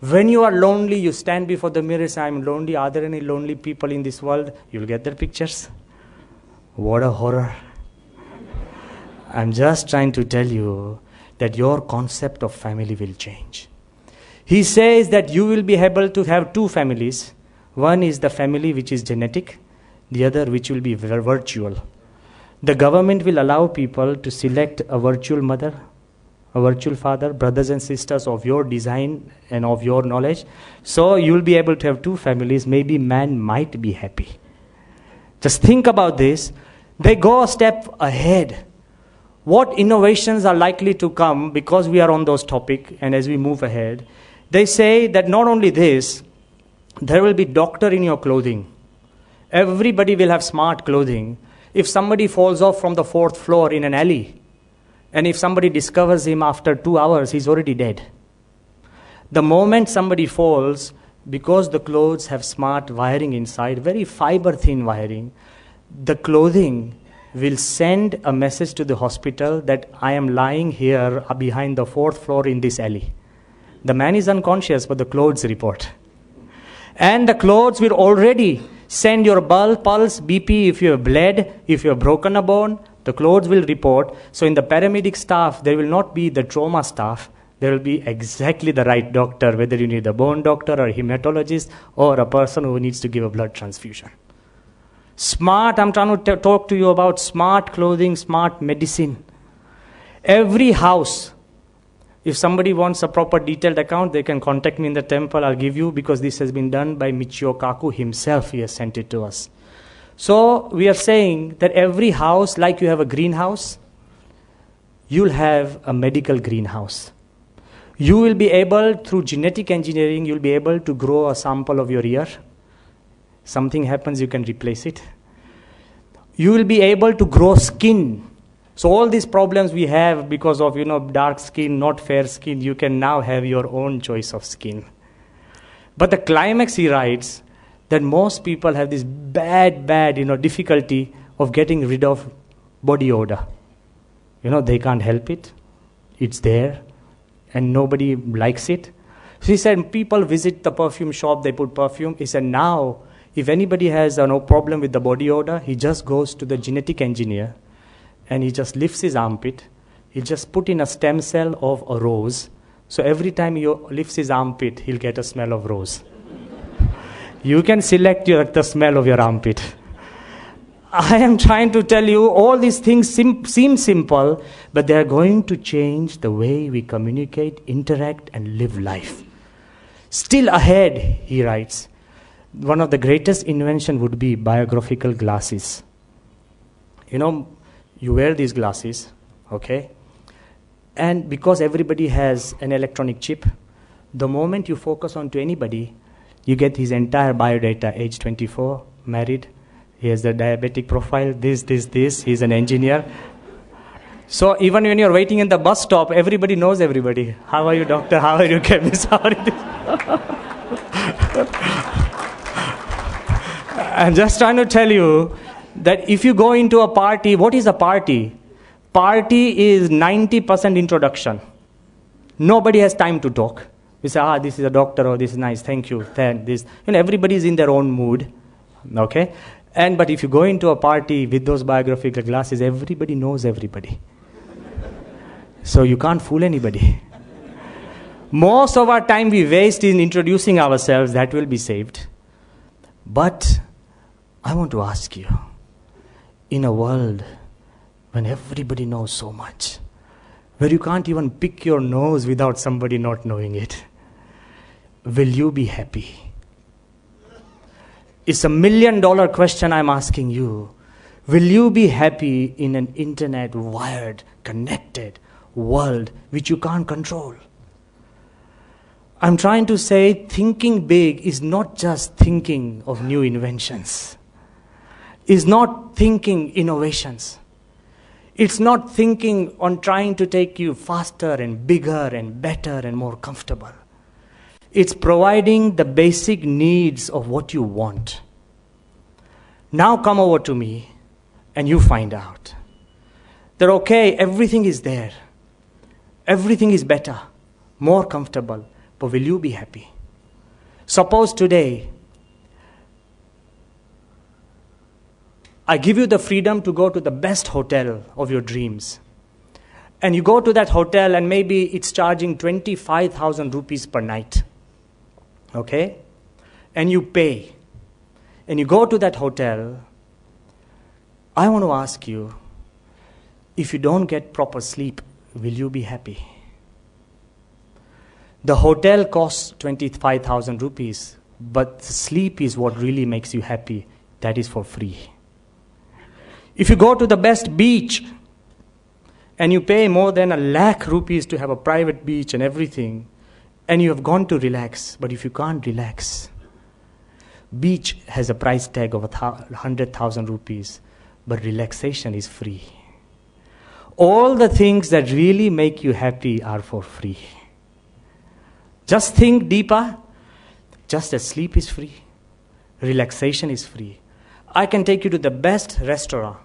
When you are lonely, you stand before the mirror, say, I'm lonely. Are there any lonely people in this world? You'll get their pictures. What a horror. I'm just trying to tell you that your concept of family will change. He says that you will be able to have two families. One is the family which is genetic, the other which will be virtual. The government will allow people to select a virtual mother a virtual father, brothers and sisters of your design and of your knowledge. So you'll be able to have two families. Maybe man might be happy. Just think about this. They go a step ahead. What innovations are likely to come because we are on those topic and as we move ahead? They say that not only this, there will be doctor in your clothing. Everybody will have smart clothing. If somebody falls off from the fourth floor in an alley, and if somebody discovers him after two hours, he's already dead. The moment somebody falls, because the clothes have smart wiring inside, very fiber thin wiring, the clothing will send a message to the hospital that I am lying here behind the fourth floor in this alley. The man is unconscious, but the clothes report. And the clothes will already send your pulse, BP, if you have bled, if you have broken a bone, the clothes will report. So in the paramedic staff, there will not be the trauma staff. There will be exactly the right doctor, whether you need a bone doctor or a hematologist or a person who needs to give a blood transfusion. Smart, I'm trying to t- talk to you about smart clothing, smart medicine. Every house, if somebody wants a proper detailed account, they can contact me in the temple. I'll give you because this has been done by Michio Kaku himself. He has sent it to us. So we are saying that every house, like you have a greenhouse, you'll have a medical greenhouse. You will be able, through genetic engineering, you'll be able to grow a sample of your ear. Something happens, you can replace it. You will be able to grow skin. So all these problems we have because of you know dark skin, not fair skin, you can now have your own choice of skin. But the climax he writes that most people have this bad, bad, you know, difficulty of getting rid of body odor. You know, they can't help it. It's there, and nobody likes it. She said, people visit the perfume shop, they put perfume. He said, now, if anybody has a problem with the body odor, he just goes to the genetic engineer and he just lifts his armpit. He just put in a stem cell of a rose. So every time he lifts his armpit, he'll get a smell of rose. You can select your, the smell of your armpit. I am trying to tell you all these things sim- seem simple, but they are going to change the way we communicate, interact, and live life. Still ahead, he writes, one of the greatest invention would be biographical glasses. You know, you wear these glasses, okay? And because everybody has an electronic chip, the moment you focus onto anybody, you get his entire biodata, age 24, married, he has a diabetic profile, this, this, this, he's an engineer. So even when you're waiting in the bus stop, everybody knows everybody. How are you, doctor? How are you, chemist? How are you? I'm just trying to tell you that if you go into a party, what is a party? Party is 90% introduction. Nobody has time to talk. We say, ah, this is a doctor, or oh, this is nice, thank you, thank this. You know, everybody's in their own mood, okay? And but if you go into a party with those biographical glasses, everybody knows everybody. so you can't fool anybody. Most of our time we waste in introducing ourselves, that will be saved. But I want to ask you in a world when everybody knows so much, where you can't even pick your nose without somebody not knowing it will you be happy? It's a million dollar question I'm asking you. Will you be happy in an internet wired, connected world which you can't control? I'm trying to say thinking big is not just thinking of new inventions, is not thinking innovations. It's not thinking on trying to take you faster and bigger and better and more comfortable. It's providing the basic needs of what you want. Now come over to me and you find out that okay, everything is there, everything is better, more comfortable, but will you be happy? Suppose today I give you the freedom to go to the best hotel of your dreams. And you go to that hotel, and maybe it's charging 25,000 rupees per night okay? And you pay, and you go to that hotel, I want to ask you if you don't get proper sleep, will you be happy? The hotel costs 25,000 rupees, but sleep is what really makes you happy. That is for free. If you go to the best beach and you pay more than a lakh rupees to have a private beach and everything, and you have gone to relax. But if you can't relax, beach has a price tag of 100,000 rupees, but relaxation is free. All the things that really make you happy are for free. Just think deeper, just as sleep is free, relaxation is free. I can take you to the best restaurant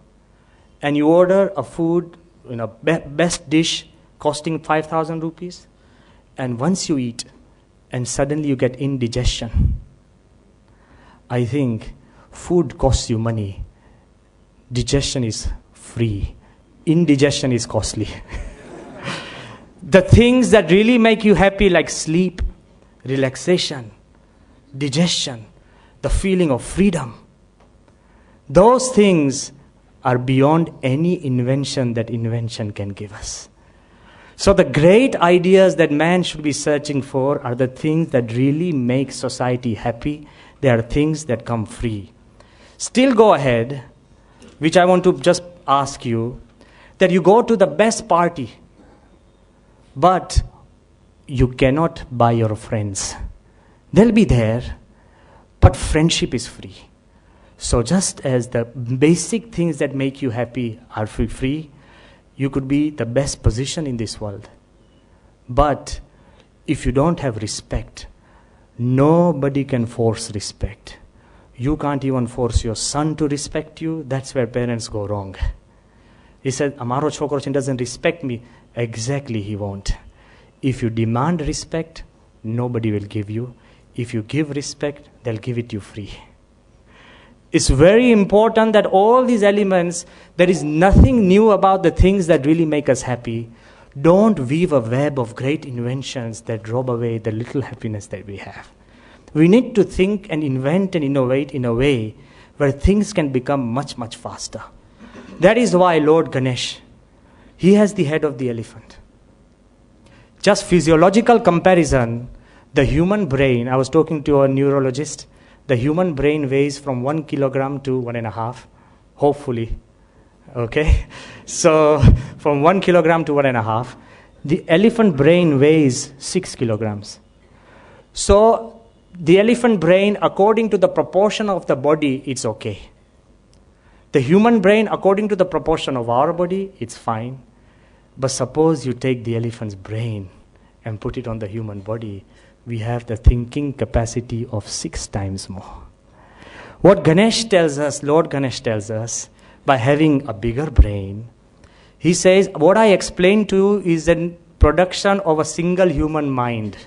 and you order a food, you know, be- best dish costing 5,000 rupees and once you eat and suddenly you get indigestion, I think food costs you money, digestion is free, indigestion is costly. the things that really make you happy, like sleep, relaxation, digestion, the feeling of freedom, those things are beyond any invention that invention can give us. So the great ideas that man should be searching for are the things that really make society happy. They are things that come free. Still go ahead, which I want to just ask you, that you go to the best party, but you cannot buy your friends. They'll be there, but friendship is free. So just as the basic things that make you happy are free, free you could be the best position in this world. But if you don't have respect, nobody can force respect. You can't even force your son to respect you. That's where parents go wrong. He said, Amaro Chokorchin doesn't respect me. Exactly, he won't. If you demand respect, nobody will give you. If you give respect, they'll give it you free. It's very important that all these elements, there is nothing new about the things that really make us happy. Don't weave a web of great inventions that rob away the little happiness that we have. We need to think and invent and innovate in a way where things can become much, much faster. That is why Lord Ganesh, he has the head of the elephant. Just physiological comparison, the human brain, I was talking to a neurologist, the human brain weighs from one kilogram to one and a half, hopefully. Okay? So, from one kilogram to one and a half. The elephant brain weighs six kilograms. So, the elephant brain, according to the proportion of the body, it's okay. The human brain, according to the proportion of our body, it's fine. But suppose you take the elephant's brain and put it on the human body, we have the thinking capacity of six times more. What Ganesh tells us, Lord Ganesh tells us, by having a bigger brain, he says, What I explained to you is a production of a single human mind,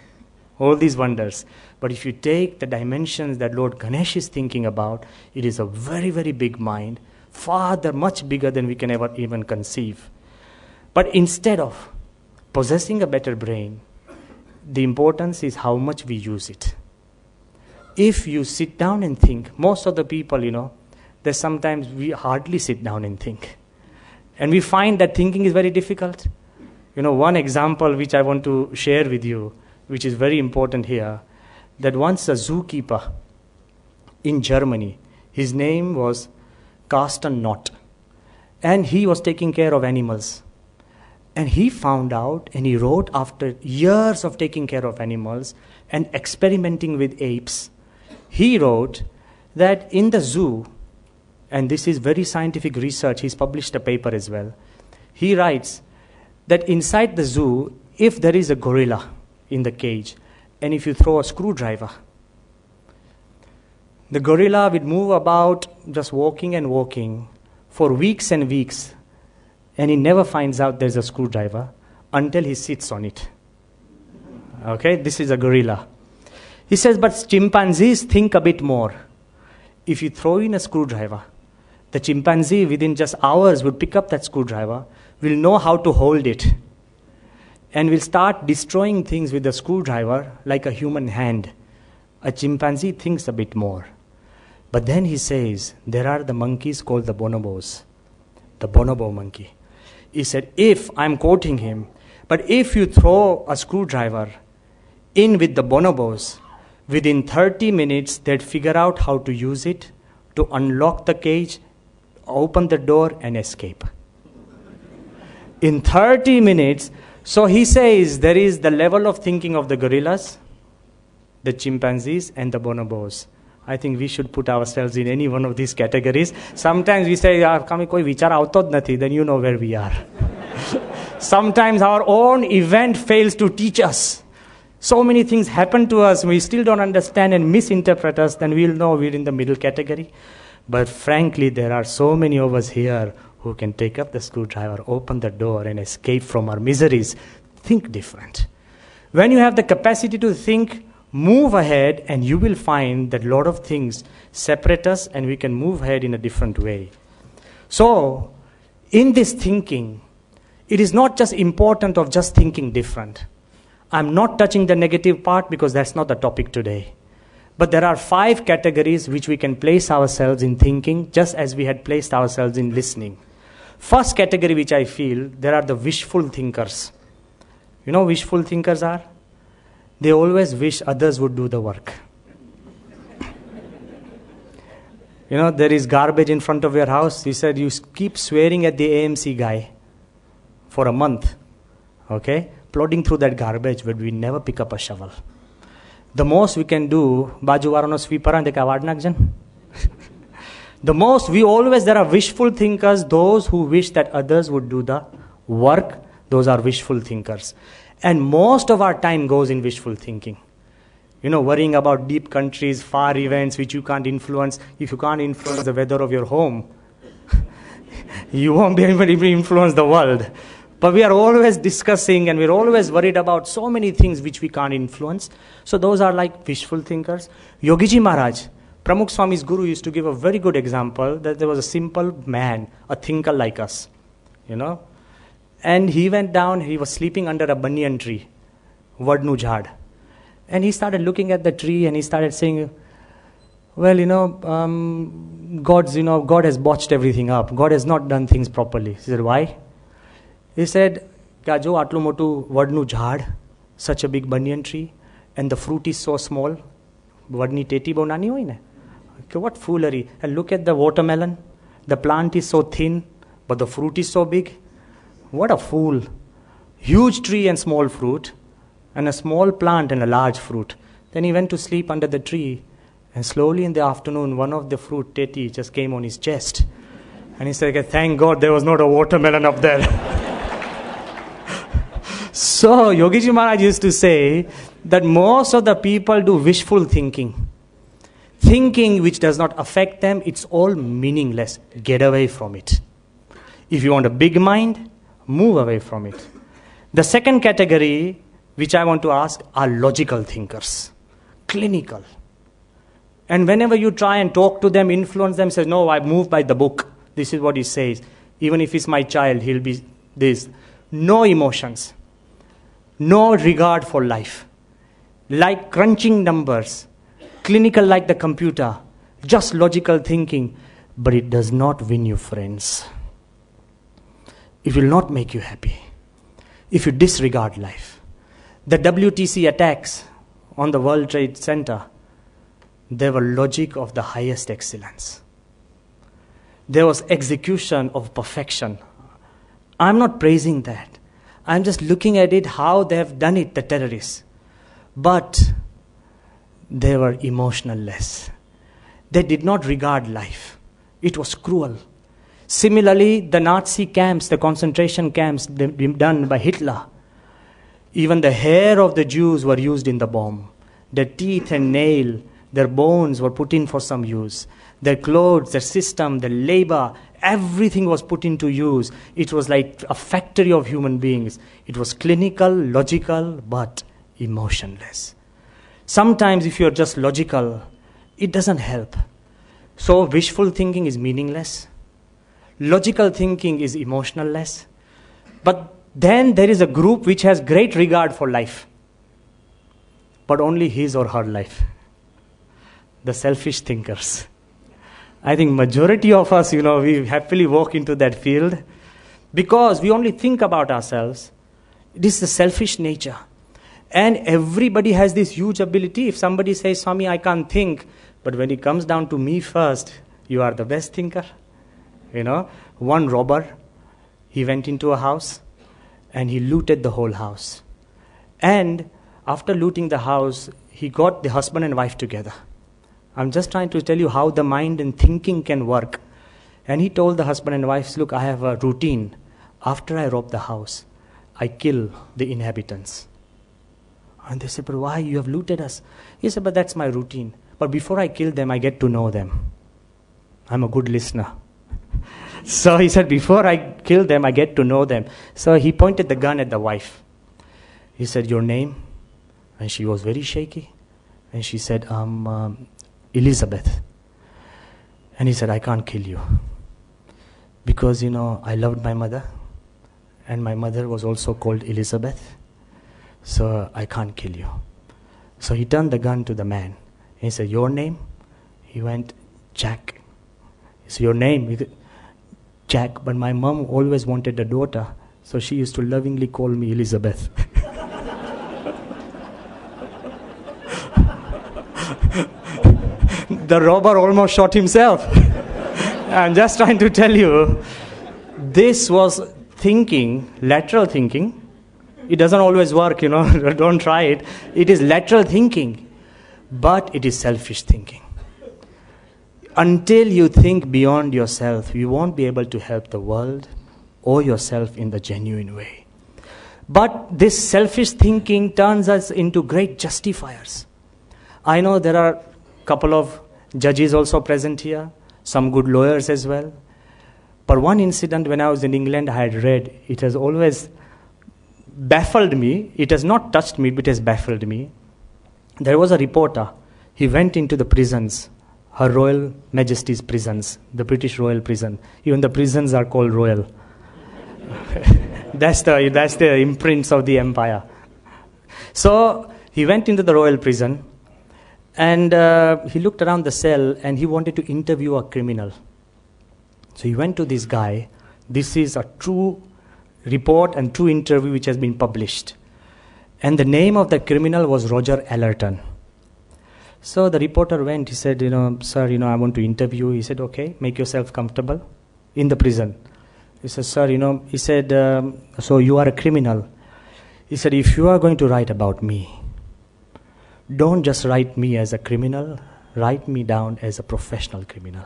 all these wonders. But if you take the dimensions that Lord Ganesh is thinking about, it is a very, very big mind, farther, much bigger than we can ever even conceive. But instead of possessing a better brain, the importance is how much we use it. If you sit down and think, most of the people, you know, there's sometimes we hardly sit down and think. And we find that thinking is very difficult. You know, one example which I want to share with you, which is very important here, that once a zookeeper in Germany, his name was Carsten Knott, and he was taking care of animals. And he found out and he wrote after years of taking care of animals and experimenting with apes, he wrote that in the zoo, and this is very scientific research, he's published a paper as well. He writes that inside the zoo, if there is a gorilla in the cage, and if you throw a screwdriver, the gorilla would move about just walking and walking for weeks and weeks and he never finds out there's a screwdriver until he sits on it. Okay, this is a gorilla. He says, but chimpanzees think a bit more. If you throw in a screwdriver, the chimpanzee within just hours would pick up that screwdriver, will know how to hold it, and will start destroying things with the screwdriver like a human hand. A chimpanzee thinks a bit more. But then he says, there are the monkeys called the bonobos, the bonobo monkey he said, if, I'm quoting him, but if you throw a screwdriver in with the bonobos, within 30 minutes they'd figure out how to use it to unlock the cage, open the door, and escape. in 30 minutes, so he says there is the level of thinking of the gorillas, the chimpanzees, and the bonobos. I think we should put ourselves in any one of these categories. Sometimes we say, ah, kami koi vichar avto nati, then you know where we are. Sometimes our own event fails to teach us. So many things happen to us, we still don't understand and misinterpret us, then we'll know we're in the middle category. But frankly, there are so many of us here who can take up the screwdriver, open the door, and escape from our miseries. Think different. When you have the capacity to think, move ahead and you will find that a lot of things separate us and we can move ahead in a different way. So, in this thinking, it is not just important of just thinking different. I'm not touching the negative part because that's not the topic today. But there are five categories which we can place ourselves in thinking just as we had placed ourselves in listening. First category, which I feel, there are the wishful thinkers. You know, wishful thinkers are? they always wish others would do the work. you know, there is garbage in front of your house. He said you keep swearing at the AMC guy for a month, okay? Plodding through that garbage, but we never pick up a shovel. The most we can do, bajuwarano sweeper and the The most we always, there are wishful thinkers, those who wish that others would do the work those are wishful thinkers. And most of our time goes in wishful thinking. You know, worrying about deep countries, far events which you can't influence. If you can't influence the weather of your home, you won't be able to influence the world. But we are always discussing and we're always worried about so many things which we can't influence. So those are like wishful thinkers. Yogiji Maharaj, Pramukh Swami's guru used to give a very good example that there was a simple man, a thinker like us. You know, and he went down, he was sleeping under a banyan tree, Vadnu Jhad. And he started looking at the tree and he started saying, Well, you know, um, God's, you know, God has botched everything up. God has not done things properly. He said, Why? He said, Kajo Atlu Vadnu Jhad, such a big banyan tree, and the fruit is so small. Vadni Teti Bonani Hoine. What foolery. And look at the watermelon. The plant is so thin, but the fruit is so big. What a fool! Huge tree and small fruit, and a small plant and a large fruit. Then he went to sleep under the tree, and slowly in the afternoon, one of the fruit, Teti, just came on his chest. And he said, Thank God there was not a watermelon up there. so, Yogiji Maharaj used to say that most of the people do wishful thinking. Thinking which does not affect them, it's all meaningless. Get away from it. If you want a big mind, move away from it. The second category, which I want to ask, are logical thinkers, clinical. And whenever you try and talk to them, influence them, says, No, I move by the book. This is what he says. Even if he's my child, he'll be this. No emotions, no regard for life. Like crunching numbers, clinical like the computer, just logical thinking, but it does not win you friends it will not make you happy if you disregard life. The WTC attacks on the World Trade Center, they were logic of the highest excellence. There was execution of perfection. I'm not praising that. I'm just looking at it, how they have done it, the terrorists. But they were emotionless. They did not regard life. It was cruel. Similarly, the Nazi camps, the concentration camps done by Hitler, even the hair of the Jews were used in the bomb. Their teeth and nail, their bones were put in for some use. Their clothes, their system, their labor, everything was put into use. It was like a factory of human beings. It was clinical, logical, but emotionless. Sometimes, if you're just logical, it doesn't help. So, wishful thinking is meaningless Logical thinking is emotionalless. But then there is a group which has great regard for life, but only his or her life. The selfish thinkers. I think majority of us, you know, we happily walk into that field because we only think about ourselves. It is the selfish nature. And everybody has this huge ability. If somebody says, Swami, I can't think, but when it comes down to me first, you are the best thinker. You know, one robber, he went into a house and he looted the whole house. And after looting the house, he got the husband and wife together. I'm just trying to tell you how the mind and thinking can work. And he told the husband and wife, Look, I have a routine. After I rob the house, I kill the inhabitants. And they said, But why? You have looted us. He said, But that's my routine. But before I kill them, I get to know them. I'm a good listener. so he said, Before I kill them, I get to know them. So he pointed the gun at the wife. He said, Your name? And she was very shaky. And she said, i um, Elizabeth. And he said, I can't kill you. Because, you know, I loved my mother. And my mother was also called Elizabeth. So I can't kill you. So he turned the gun to the man. he said, Your name? He went, Jack. He said, Your name? Jack, but my mom always wanted a daughter, so she used to lovingly call me Elizabeth. the robber almost shot himself. I'm just trying to tell you, this was thinking, lateral thinking. It doesn't always work, you know, don't try it. It is lateral thinking, but it is selfish thinking until you think beyond yourself, you won't be able to help the world or yourself in the genuine way. But this selfish thinking turns us into great justifiers. I know there are a couple of judges also present here, some good lawyers as well. But one incident when I was in England, I had read, it has always baffled me. It has not touched me, but it has baffled me. There was a reporter. He went into the prisons her Royal Majesty's prisons, the British Royal Prison. Even the prisons are called royal. that's, the, that's the imprints of the empire. So he went into the royal prison and uh, he looked around the cell and he wanted to interview a criminal. So he went to this guy. This is a true report and true interview which has been published. And the name of the criminal was Roger Allerton. So the reporter went. He said, you know, sir, you know, I want to interview. He said, okay, make yourself comfortable in the prison. He said, sir, you know, he said, um, so you are a criminal. He said, if you are going to write about me, don't just write me as a criminal, write me down as a professional criminal.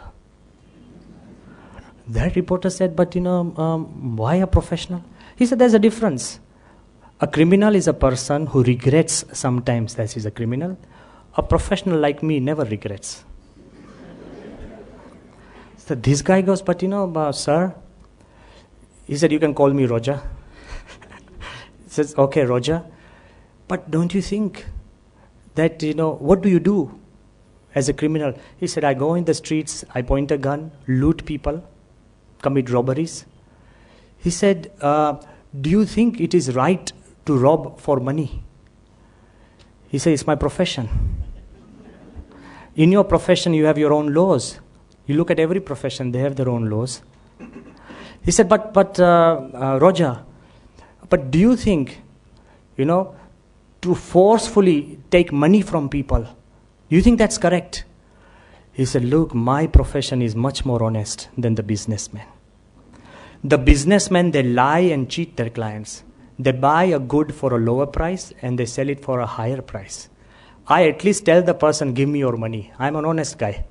That reporter said, but you know, um, why a professional? He said, there's a difference. A criminal is a person who regrets sometimes that he's a criminal a professional like me never regrets. so this guy goes, But you know, uh, sir, he said, You can call me Roger. he says, Okay, Roger. But don't you think that, you know, what do you do as a criminal? He said, I go in the streets, I point a gun, loot people, commit robberies. He said, uh, Do you think it is right to rob for money? He said, It's my profession. In your profession, you have your own laws. You look at every profession, they have their own laws. He said, But, but uh, uh, Roger, but do you think, you know, to forcefully take money from people, do you think that's correct? He said, Look, my profession is much more honest than the businessman. The businessmen, they lie and cheat their clients. They buy a good for a lower price and they sell it for a higher price. I at least tell the person, give me your money. I'm an honest guy.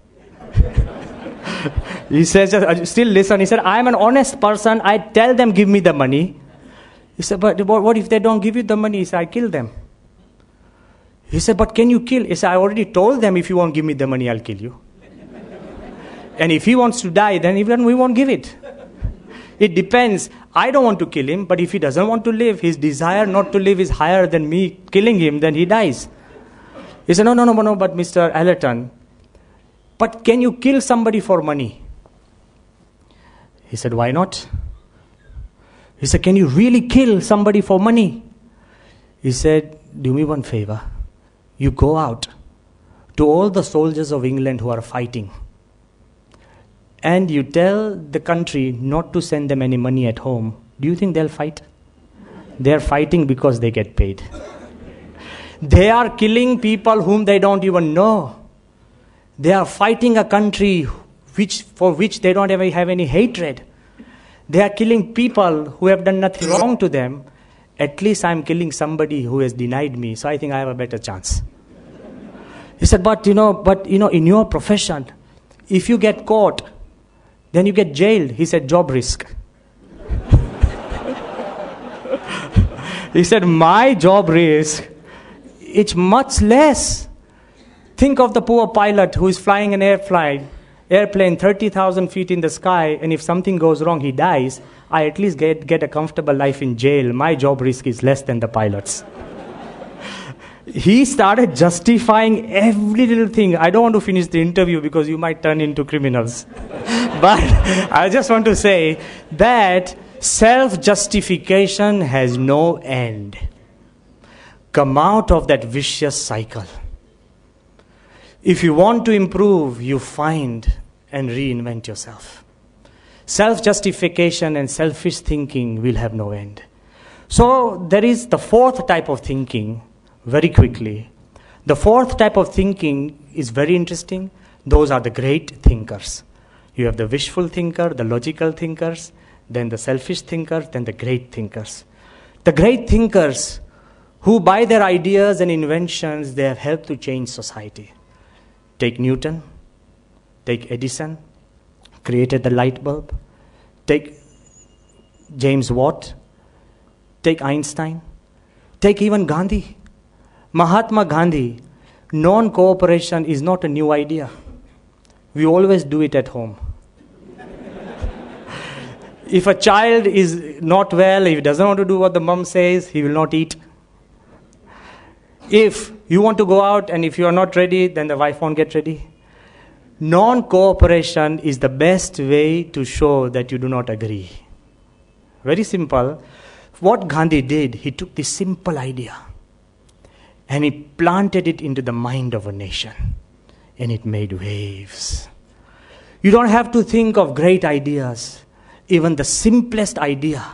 he says, uh, still listen. He said, I'm an honest person. I tell them, give me the money. He said, but what if they don't give you the money? He said, I kill them. He said, but can you kill? He said, I already told them if you won't give me the money, I'll kill you. and if he wants to die, then even we won't give it. It depends. I don't want to kill him, but if he doesn't want to live, his desire not to live is higher than me killing him, then he dies. He said, No, no, no, no, but Mr. Allerton, but can you kill somebody for money? He said, Why not? He said, Can you really kill somebody for money? He said, Do me one favor. You go out to all the soldiers of England who are fighting and you tell the country not to send them any money at home, do you think they'll fight? They're fighting because they get paid. they are killing people whom they don't even know. They are fighting a country which, for which they don't ever have any hatred. They are killing people who have done nothing wrong to them. At least I'm killing somebody who has denied me, so I think I have a better chance. he said, but you know, but you know, in your profession, if you get caught, then you get jailed. He said, Job risk. he said, My job risk it's much less. Think of the poor pilot who is flying an airplane, airplane 30,000 feet in the sky, and if something goes wrong, he dies. I at least get, get a comfortable life in jail. My job risk is less than the pilot's he started justifying every little thing. I don't want to finish the interview because you might turn into criminals. but I just want to say that self justification has no end. Come out of that vicious cycle. If you want to improve, you find and reinvent yourself. Self justification and selfish thinking will have no end. So, there is the fourth type of thinking very quickly. The fourth type of thinking is very interesting. Those are the great thinkers. You have the wishful thinker, the logical thinkers, then the selfish thinkers, then the great thinkers. The great thinkers who, by their ideas and inventions, they have helped to change society. Take Newton, take Edison, created the light bulb, take James Watt, take Einstein, take even Gandhi. Mahatma Gandhi, non cooperation is not a new idea. We always do it at home. if a child is not well, if he doesn't want to do what the mom says, he will not eat. If you want to go out and if you are not ready, then the wife won't get ready. Non cooperation is the best way to show that you do not agree. Very simple. What Gandhi did, he took this simple idea and he planted it into the mind of a nation and it made waves. You don't have to think of great ideas. Even the simplest idea,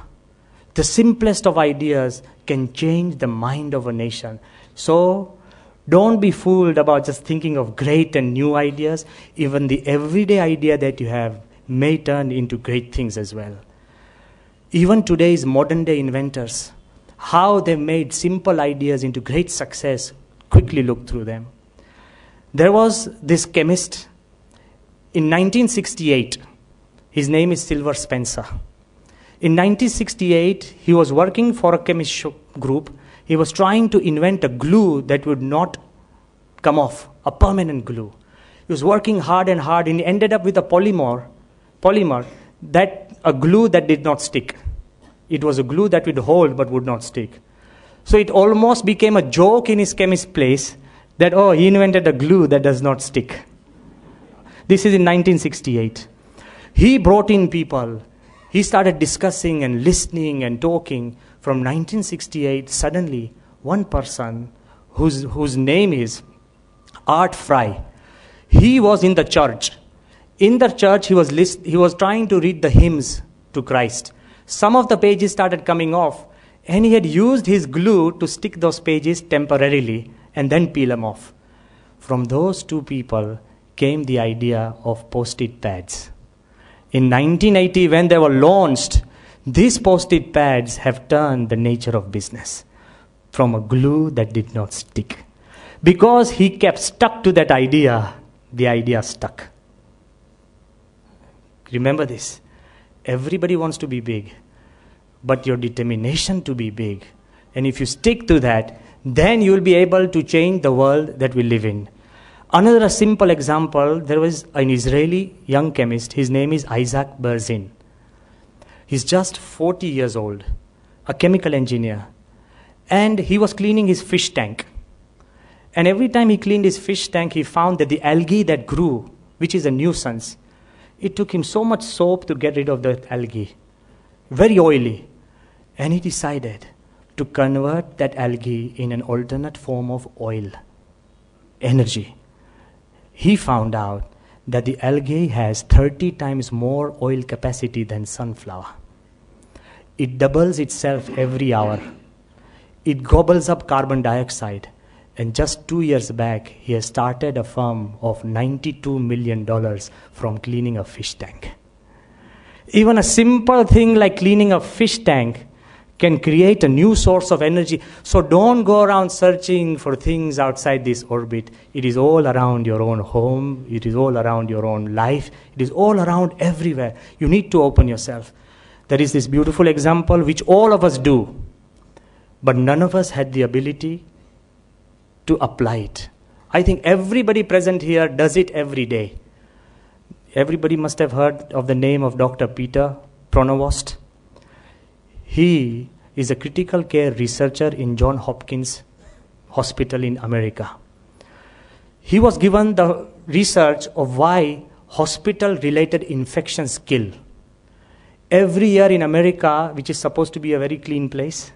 the simplest of ideas can change the mind of a nation. So don't be fooled about just thinking of great and new ideas. Even the everyday idea that you have may turn into great things as well. Even today's modern day inventors, how they made simple ideas into great success, quickly look through them. There was this chemist in 1968. His name is Silver Spencer. In 1968, he was working for a chemist group. He was trying to invent a glue that would not come off, a permanent glue. He was working hard and hard, and he ended up with a polymer, polymer that a glue that did not stick. It was a glue that would hold but would not stick. So it almost became a joke in his chemist's place that, oh, he invented a glue that does not stick. This is in 1968. He brought in people. He started discussing and listening and talking. From 1968, suddenly, one person whose, whose name is Art Fry, he was in the church. In the church, he was, list, he was trying to read the hymns to Christ some of the pages started coming off, and he had used his glue to stick those pages temporarily and then peel them off. From those two people came the idea of post it pads. In 1980, when they were launched, these post it pads have turned the nature of business from a glue that did not stick. Because he kept stuck to that idea, the idea stuck. Remember this. Everybody wants to be big, but your determination to be big. And if you stick to that, then you will be able to change the world that we live in. Another simple example there was an Israeli young chemist, his name is Isaac Berzin. He's just 40 years old, a chemical engineer. And he was cleaning his fish tank. And every time he cleaned his fish tank, he found that the algae that grew, which is a nuisance, it took him so much soap to get rid of the algae, very oily. And he decided to convert that algae in an alternate form of oil, energy. He found out that the algae has 30 times more oil capacity than sunflower. It doubles itself every hour. It gobbles up carbon dioxide and just two years back, he has started a firm of $92 million from cleaning a fish tank. Even a simple thing like cleaning a fish tank can create a new source of energy. So don't go around searching for things outside this orbit. It is all around your own home, it is all around your own life, it is all around everywhere. You need to open yourself. There is this beautiful example which all of us do, but none of us had the ability to apply it. I think everybody present here does it every day. Everybody must have heard of the name of Dr. Peter Pronovost. He is a critical care researcher in Johns Hopkins Hospital in America. He was given the research of why hospital related infections kill. Every year in America, which is supposed to be a very clean place,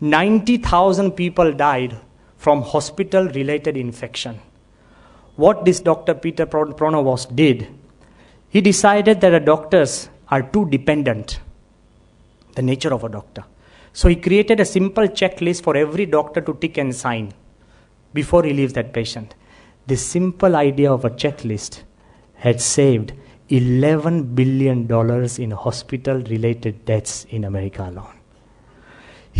90,000 people died from hospital related infection. What this Dr. Peter Pronovost did, he decided that doctors are too dependent, the nature of a doctor. So he created a simple checklist for every doctor to tick and sign before he leaves that patient. This simple idea of a checklist had saved $11 billion in hospital related deaths in America alone.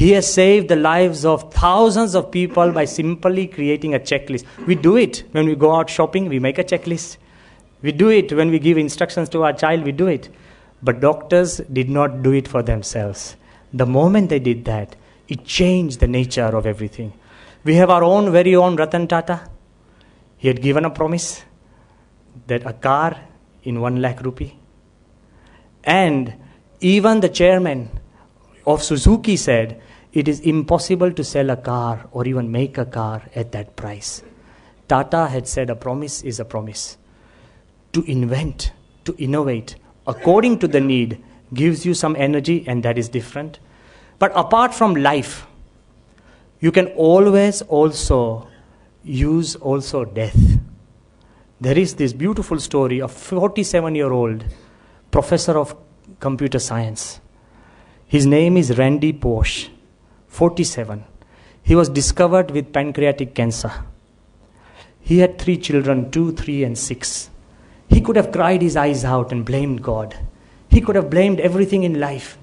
He has saved the lives of thousands of people by simply creating a checklist. We do it when we go out shopping, we make a checklist. We do it when we give instructions to our child, we do it. But doctors did not do it for themselves. The moment they did that, it changed the nature of everything. We have our own very own Ratan Tata. He had given a promise that a car in 1 lakh rupee. And even the chairman of Suzuki said it is impossible to sell a car or even make a car at that price. Tata had said a promise is a promise. To invent, to innovate according to the need gives you some energy, and that is different. But apart from life, you can always also use also death. There is this beautiful story of 47 year old professor of computer science. His name is Randy Porsche 47. He was discovered with pancreatic cancer. He had three children 2, 3, and 6. He could have cried his eyes out and blamed God. He could have blamed everything in life.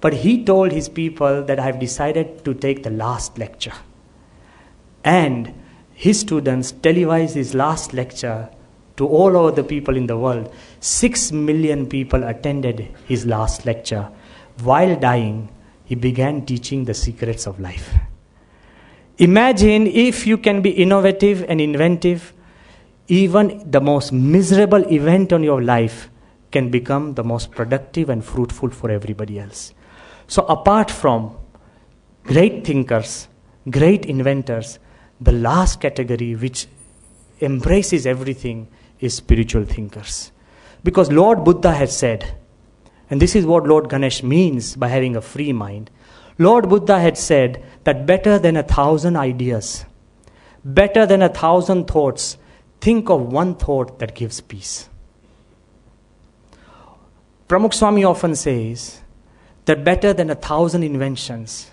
But he told his people that I have decided to take the last lecture. And his students televised his last lecture to all over the people in the world. Six million people attended his last lecture. While dying, he began teaching the secrets of life. Imagine if you can be innovative and inventive, even the most miserable event on your life can become the most productive and fruitful for everybody else. So, apart from great thinkers, great inventors, the last category which embraces everything is spiritual thinkers. Because Lord Buddha has said, and this is what Lord Ganesh means by having a free mind. Lord Buddha had said that better than a thousand ideas, better than a thousand thoughts, think of one thought that gives peace. Pramukh Swami often says that better than a thousand inventions,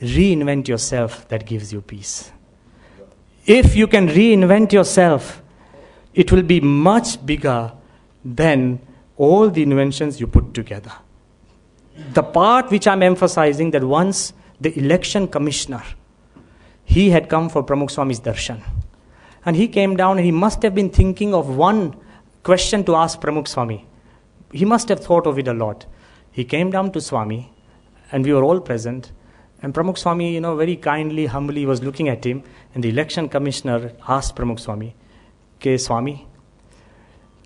reinvent yourself that gives you peace. If you can reinvent yourself, it will be much bigger than all the inventions you put together. The part which I'm emphasizing that once the election commissioner, he had come for Pramukh Swami's darshan. And he came down and he must have been thinking of one question to ask Pramukh Swami. He must have thought of it a lot. He came down to Swami and we were all present. And Pramukh Swami, you know, very kindly, humbly was looking at him. And the election commissioner asked Pramukh Swami, K. Swami,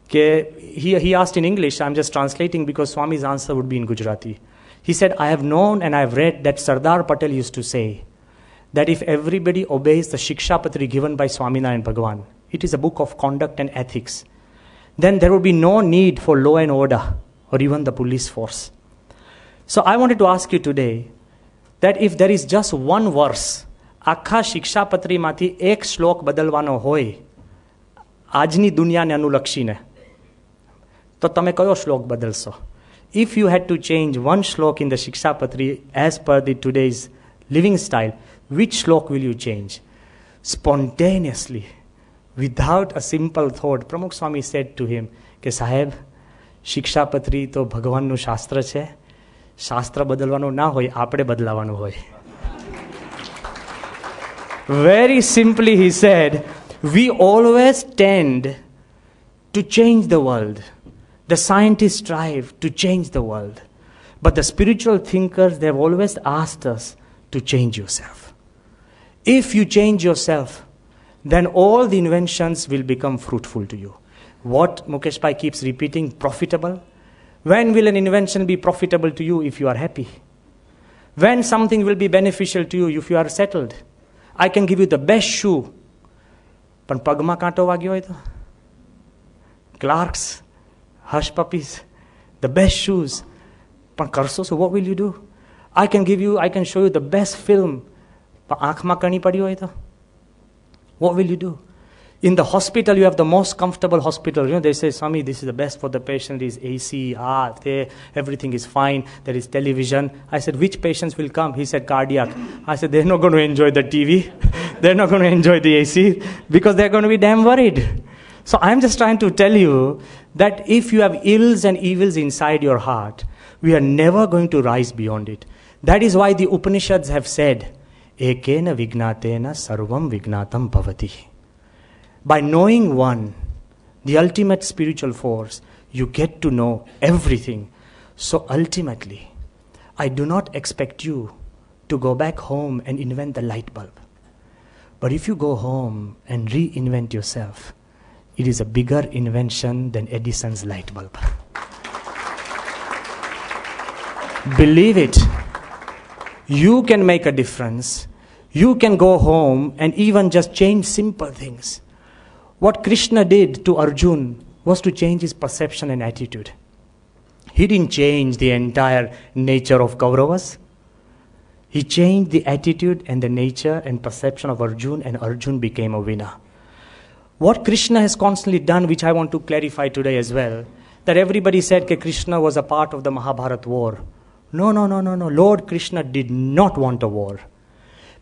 he, he asked in English, I'm just translating because Swami's answer would be in Gujarati. He said, I have known and I have read that Sardar Patel used to say that if everybody obeys the Shiksha Patri given by Swaminarayan Bhagwan, it is a book of conduct and ethics, then there would be no need for law and order or even the police force. So I wanted to ask you today that if there is just one verse, આખા શિક્ષાપત્રીમાંથી એક શ્લોક બદલવાનો હોય આજની દુનિયાને અનુલક્ષીને તો તમે કયો શ્લોક બદલશો if you had to change one shloka in the Shikshapatri as per the today's living style which shloka will you change spontaneously without a simple thought Pramukh Swami set to him કે સાહેબ શિક્ષાપત્રી તો ભગવાનનું શાસ્ત્ર છે શાસ્ત્ર બદલવાનું ના હોય આપણે બદલાવાનું હોય very simply he said we always tend to change the world The scientists strive to change the world, but the spiritual thinkers, they've always asked us to change yourself. If you change yourself, then all the inventions will become fruitful to you. What Mukesh Pai keeps repeating profitable. When will an invention be profitable to you if you are happy? When something will be beneficial to you if you are settled? I can give you the best shoe. Pan pagma કાંટો વાગ્યો હોય તો hush puppies, the best shoes. પણ કરશો શું what will you do I can give you I can show you the best film પણ આંખમાં કણી પડી હોય What will you do? In the hospital, you have the most comfortable hospital. You know, they say, Swami, this is the best for the patient. There is AC, ah, eh, there, everything is fine. There is television. I said, which patients will come? He said, cardiac. I said, they're not going to enjoy the TV. they're not going to enjoy the AC because they're going to be damn worried. So I'm just trying to tell you that if you have ills and evils inside your heart, we are never going to rise beyond it. That is why the Upanishads have said, Ekena vignatena sarvam vignatam bhavati. By knowing one, the ultimate spiritual force, you get to know everything. So ultimately, I do not expect you to go back home and invent the light bulb. But if you go home and reinvent yourself, it is a bigger invention than Edison's light bulb. Believe it. You can make a difference. You can go home and even just change simple things. What Krishna did to Arjun was to change his perception and attitude. He didn't change the entire nature of Kauravas. He changed the attitude and the nature and perception of Arjun, and Arjun became a winner what Krishna has constantly done, which I want to clarify today as well, that everybody said that Krishna was a part of the Mahabharata war. No, no, no, no, no. Lord Krishna did not want a war.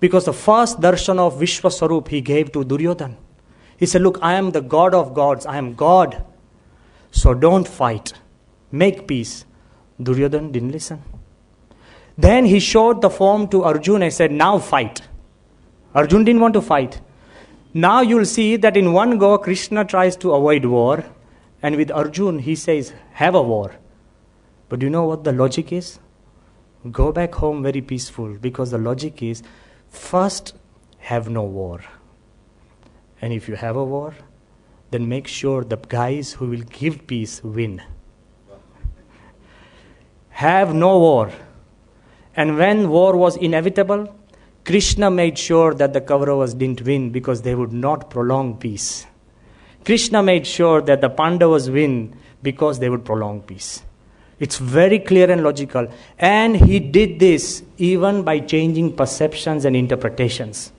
Because the first darshan of Vishwasarup he gave to Duryodhan. He said, Look, I am the God of gods, I am God. So don't fight. Make peace. Duryodhan didn't listen. Then he showed the form to Arjuna and said, Now fight. Arjuna didn't want to fight. Now you'll see that in one go, Krishna tries to avoid war, and with Arjun, he says, Have a war. But do you know what the logic is? Go back home very peaceful, because the logic is first have no war. And if you have a war, then make sure the guys who will give peace win. Have no war. And when war was inevitable, Krishna made sure that the Kauravas didn't win because they would not prolong peace. Krishna made sure that the Pandavas win because they would prolong peace. It's very clear and logical. And he did this even by changing perceptions and interpretations.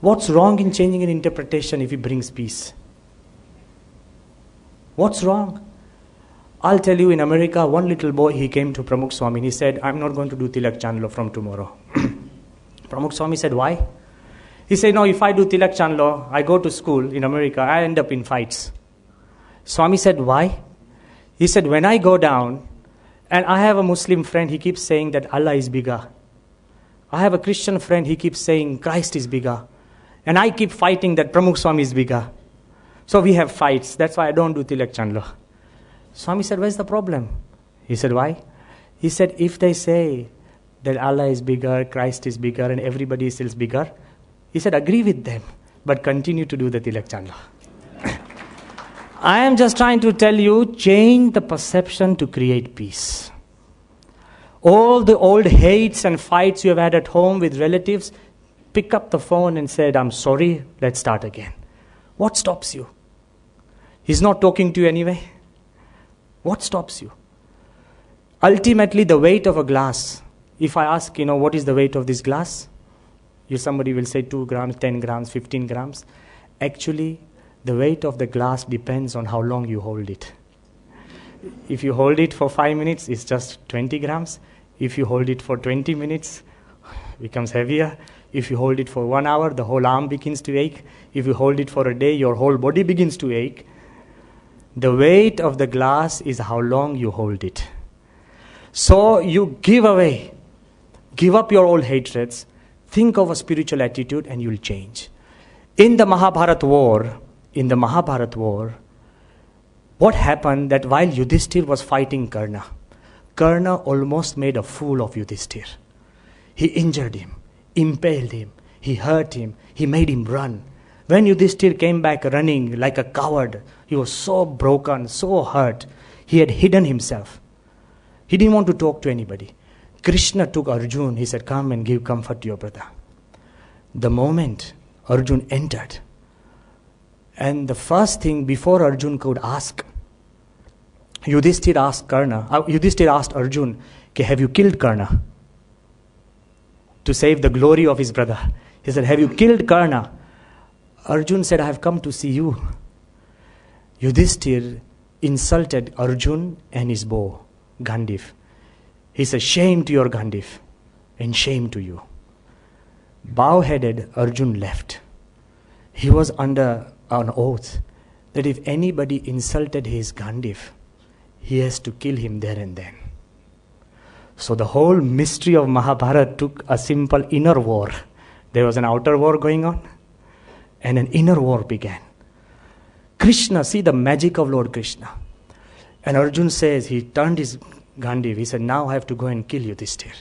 What's wrong in changing an interpretation if it brings peace? What's wrong? I'll tell you in America, one little boy he came to Pramukh Swami. He said, I'm not going to do Tilak Chandla from tomorrow. Pramukh Swami said, Why? He said, No, if I do Tilak chandlo, law, I go to school in America, I end up in fights. Swami said, Why? He said, When I go down, and I have a Muslim friend, he keeps saying that Allah is bigger. I have a Christian friend, he keeps saying Christ is bigger. And I keep fighting that Pramukh Swami is bigger. So we have fights. That's why I don't do Tilak chandlo." law. Swami said, Where's the problem? He said, Why? He said, If they say that Allah is bigger, Christ is bigger, and everybody is still bigger. He said, agree with them, but continue to do the Tilak Chandla. I am just trying to tell you change the perception to create peace. All the old hates and fights you have had at home with relatives, pick up the phone and said, I'm sorry, let's start again. What stops you? He's not talking to you anyway. What stops you? Ultimately, the weight of a glass if I ask, you know, what is the weight of this glass? You, somebody will say 2 grams, 10 grams, 15 grams. Actually, the weight of the glass depends on how long you hold it. If you hold it for 5 minutes, it's just 20 grams. If you hold it for 20 minutes, it becomes heavier. If you hold it for one hour, the whole arm begins to ache. If you hold it for a day, your whole body begins to ache. The weight of the glass is how long you hold it. So you give away Give up your old hatreds, think of a spiritual attitude, and you'll change. In the Mahabharata war, in the Mahabharata war, what happened that while Yudhishthir was fighting Karna, Karna almost made a fool of Yudhishthir. He injured him, impaled him, he hurt him, he made him run. When Yudhishthir came back running like a coward, he was so broken, so hurt, he had hidden himself. He didn't want to talk to anybody. Krishna took Arjun, he said, Come and give comfort to your brother. The moment Arjun entered, and the first thing before Arjun could ask, Yudhishthir asked Karna, uh, Yudhishthir asked Arjun, Have you killed Karna? To save the glory of his brother. He said, Have you killed Karna? Arjun said, I have come to see you. Yudhishthir insulted Arjun and his bow, Gandhiv. He says, Shame to your Gandhif, and shame to you. Bow headed, Arjun left. He was under an oath that if anybody insulted his Gandhif, he has to kill him there and then. So the whole mystery of Mahabharata took a simple inner war. There was an outer war going on, and an inner war began. Krishna, see the magic of Lord Krishna. And Arjun says he turned his Gandhi, he said, now I have to go and kill you this year.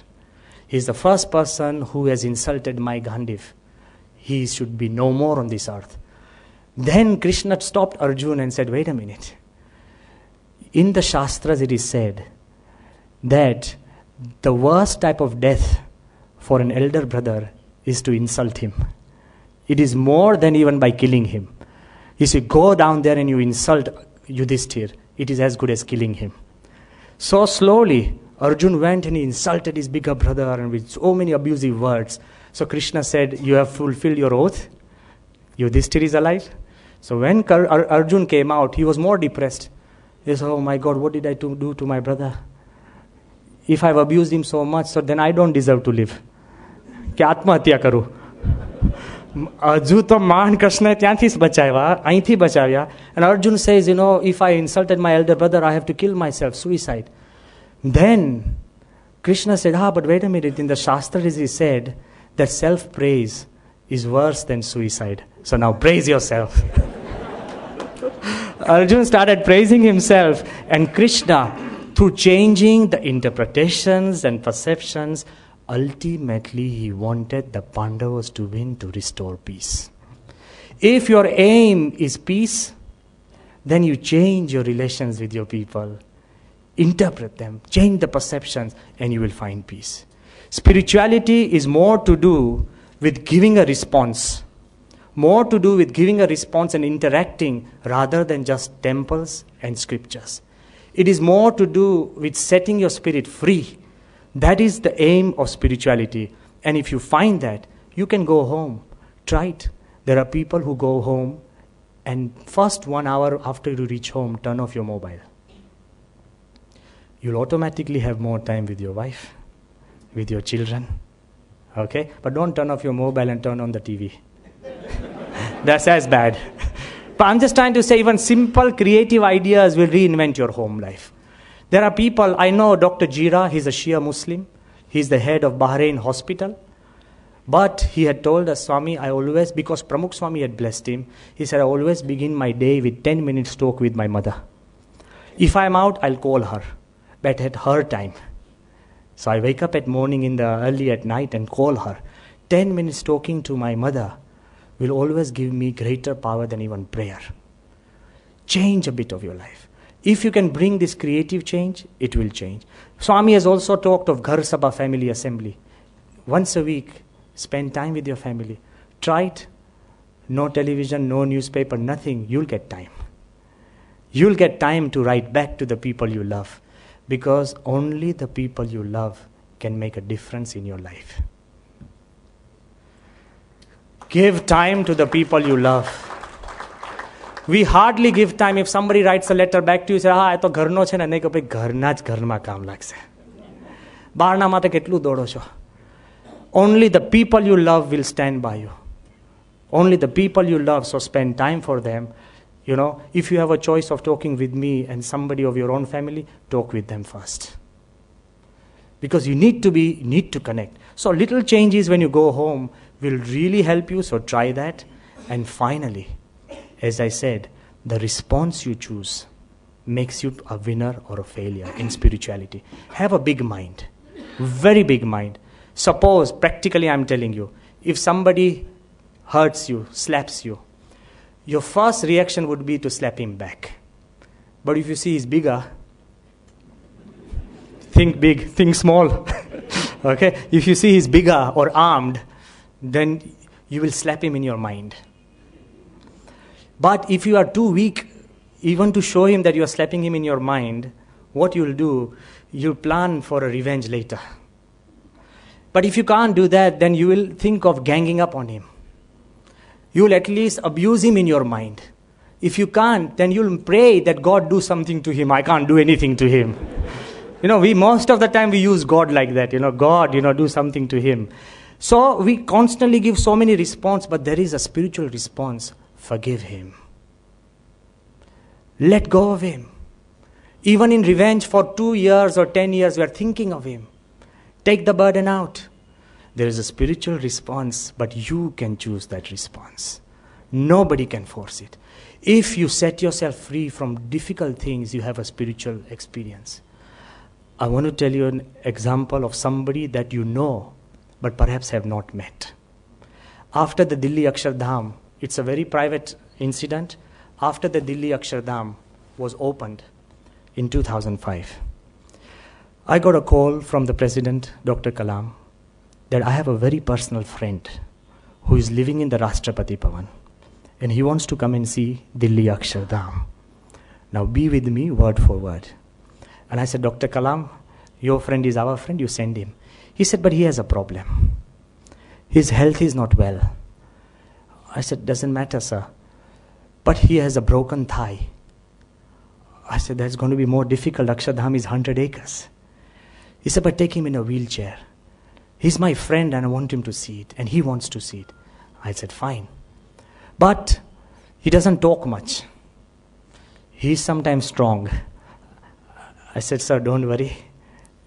He's the first person who has insulted my Gandhi. He should be no more on this earth. Then Krishna stopped Arjuna and said, wait a minute. In the Shastras, it is said that the worst type of death for an elder brother is to insult him. It is more than even by killing him. You see, go down there and you insult Yudhishthir, it is as good as killing him. So slowly, Arjun went and he insulted his bigger brother and with so many abusive words. So Krishna said, You have fulfilled your oath. Yudhishthir is alive. So when Arjun came out, he was more depressed. He said, Oh my God, what did I do to my brother? If I've abused him so much, so then I don't deserve to live. क्या आत्महत्या करूं હજુ તો મહાન કૃષ્ણએ ત્યાંથી જ બચાવ્યા અહીંથી બચાવ્યા and Arjun says you know if I insulted my elder brother I have to kill my self suicide then Krishna said હા but wait a minute in the shastra is he said that self praise is worse than suicide so now praise your self Arjun started praising himself and Krishna through changing the interpretations and perceptions Ultimately, he wanted the Pandavas to win to restore peace. If your aim is peace, then you change your relations with your people, interpret them, change the perceptions, and you will find peace. Spirituality is more to do with giving a response, more to do with giving a response and interacting rather than just temples and scriptures. It is more to do with setting your spirit free that is the aim of spirituality. And if you find that, you can go home. Try it. There are people who go home and first one hour after you reach home, turn off your mobile. You'll automatically have more time with your wife, with your children. Okay? But don't turn off your mobile and turn on the TV. That's as bad. But I'm just trying to say, even simple creative ideas will reinvent your home life. There are people, I know Dr. Jira, he's a Shia Muslim, he's the head of Bahrain Hospital. But he had told us, Swami, I always, because Pramukh Swami had blessed him, he said, I always begin my day with 10 minutes talk with my mother. If I'm out, I'll call her, but at her time. So I wake up at morning in the early at night and call her. 10 minutes talking to my mother will always give me greater power than even prayer. Change a bit of your life. If you can bring this creative change, it will change. Swami has also talked of Ghar Sabha family assembly. Once a week, spend time with your family. Try it. No television, no newspaper, nothing. You'll get time. You'll get time to write back to the people you love because only the people you love can make a difference in your life. Give time to the people you love. We hardly give time if somebody writes a letter back to you છે હા એ તો ઘરનો છે ને નહીં કે ભાઈ ઘરના જ ઘરમાં કામ લાગશે બહારના માટે કેટલું દોડો છો only the people you love will stand by you only the people you love so spend time for them You know, if you have a choice of talking with me and somebody of your own family, talk with them first. Because you need to be, need to connect. So little changes when you go home will really help you. So try that. And finally, as I said, the response you choose makes you a winner or a failure in spirituality. Have a big mind, very big mind. Suppose, practically, I'm telling you, if somebody hurts you, slaps you, your first reaction would be to slap him back. But if you see he's bigger, think big, think small. okay? If you see he's bigger or armed, then you will slap him in your mind. But if you are too weak even to show him that you are slapping him in your mind, what you'll do, you'll plan for a revenge later. But if you can't do that, then you will think of ganging up on him. You'll at least abuse him in your mind. If you can't, then you'll pray that God do something to him. I can't do anything to him. you know, we most of the time we use God like that. You know, God, you know, do something to him. So we constantly give so many response, but there is a spiritual response Forgive him. Let go of him. Even in revenge for two years or ten years, we are thinking of him. Take the burden out. There is a spiritual response, but you can choose that response. Nobody can force it. If you set yourself free from difficult things, you have a spiritual experience. I want to tell you an example of somebody that you know, but perhaps have not met. After the Delhi Akshardham, it's a very private incident after the Delhi Akshardham was opened in 2005. I got a call from the President, Dr. Kalam, that I have a very personal friend who is living in the Rashtrapati Bhavan and he wants to come and see Delhi Akshardham. Now be with me word for word. And I said, Dr. Kalam, your friend is our friend, you send him. He said, but he has a problem. His health is not well. I said, Doesn't matter, sir. But he has a broken thigh. I said, That's going to be more difficult. Akshadham is 100 acres. He said, But take him in a wheelchair. He's my friend and I want him to see it. And he wants to see it. I said, Fine. But he doesn't talk much. He's sometimes strong. I said, Sir, don't worry.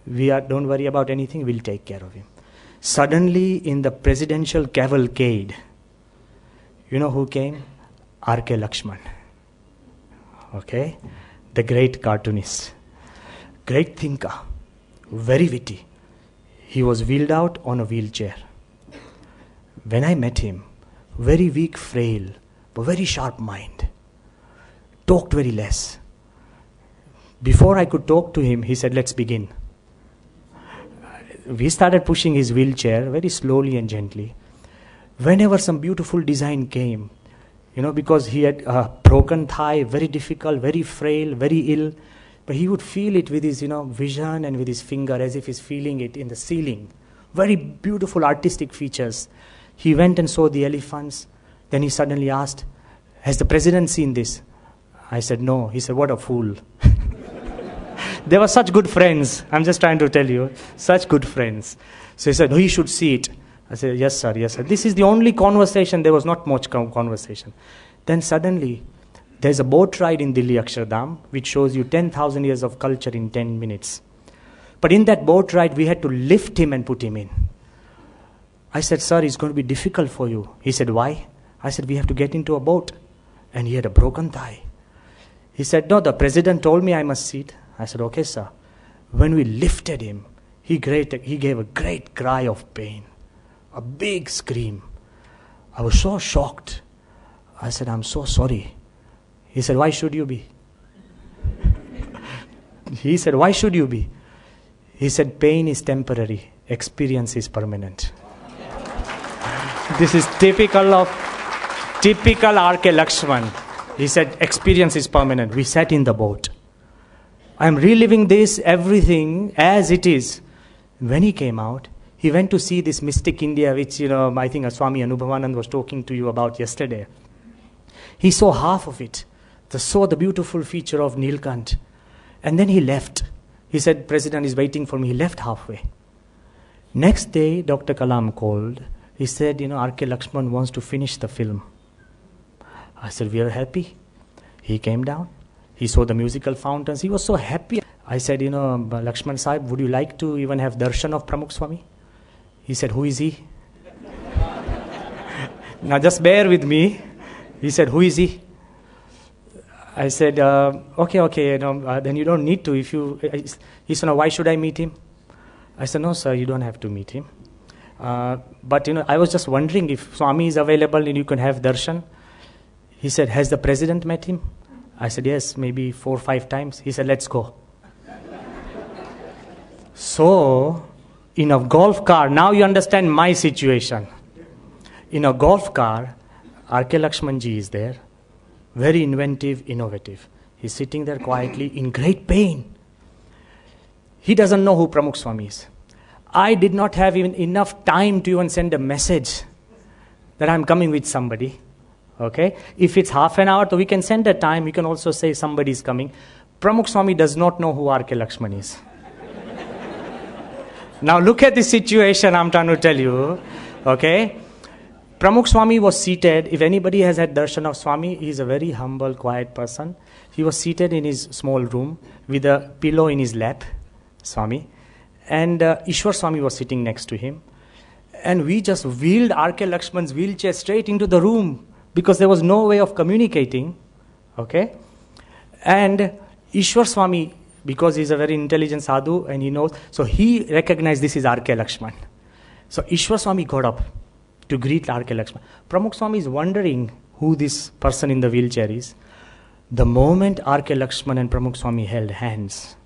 We are, don't worry about anything. We'll take care of him. Suddenly, in the presidential cavalcade, you know who came? R.K. Lakshman. Okay? The great cartoonist. Great thinker. Very witty. He was wheeled out on a wheelchair. When I met him, very weak, frail, but very sharp mind. Talked very less. Before I could talk to him, he said, Let's begin. We started pushing his wheelchair very slowly and gently whenever some beautiful design came, you know, because he had a broken thigh, very difficult, very frail, very ill, but he would feel it with his, you know, vision and with his finger as if he's feeling it in the ceiling. Very beautiful artistic features. He went and saw the elephants. Then he suddenly asked, Has the president seen this? I said, No. He said, What a fool. they were such good friends. I'm just trying to tell you, such good friends. So he said, No, should see it. I said, Yes, sir, yes, sir. This is the only conversation. There was not much conversation. Then suddenly, there's a boat ride in Dili Akshardham which shows you 10,000 years of culture in 10 minutes. But in that boat ride, we had to lift him and put him in. I said, Sir, it's going to be difficult for you. He said, Why? I said, We have to get into a boat. And he had a broken thigh. He said, No, the president told me I must sit. I said, Okay, sir. When we lifted him, he, great, he gave a great cry of pain a big scream. I was so shocked. I said, I'm so sorry. He said, Why should you be? he said, Why should you be? He said, Pain is temporary, experience is permanent. this is typical of typical RK Lakshman. He said, Experience is permanent. We sat in the boat. I'm reliving this, everything as it is. When he came out, he went to see this mystic India, which you know, I think Swami Anubhavanand was talking to you about yesterday. He saw half of it, the, saw the beautiful feature of Nilkant, and then he left. He said, President is waiting for me. He left halfway. Next day, Dr. Kalam called. He said, You know, R.K. Lakshman wants to finish the film. I said, We are happy. He came down. He saw the musical fountains. He was so happy. I said, You know, Lakshman Sahib, would you like to even have darshan of Pramukh Swami? He said, Who is he? now just bear with me. He said, Who is he? I said, uh, Okay, okay, you know, uh, then you don't need to. If you, uh, He said, No, why should I meet him? I said, No, sir, you don't have to meet him. Uh, but you know, I was just wondering if Swami is available and you can have darshan. He said, Has the president met him? I said, Yes, maybe four or five times. He said, Let's go. so in a golf car, now you understand my situation. In a golf car, R.K. Lakshmanji is there, very inventive, innovative. He's sitting there quietly in great pain. He doesn't know who Pramukh Swami is. I did not have even enough time to even send a message that I'm coming with somebody. Okay? If it's half an hour, we can send a time. We can also say somebody is coming. Pramukh Swami does not know who R.K. Lakshman is. Now look at the situation I'm trying to tell you. Okay? Pramukh Swami was seated. If anybody has had darshan of Swami, he is a very humble, quiet person. He was seated in his small room with a pillow in his lap, Swami. And uh, Ishwar Swami was sitting next to him. And we just wheeled R.K. Lakshman's wheelchair straight into the room because there was no way of communicating. Okay? And Ishwar Swami because he's a very intelligent sadhu and he knows. So he recognized this is R.K. Lakshman. So Ishwar Swami got up to greet R.K. Lakshman. Pramukh Swami is wondering who this person in the wheelchair is. The moment R.K. Lakshman and Pramukh Swami held hands,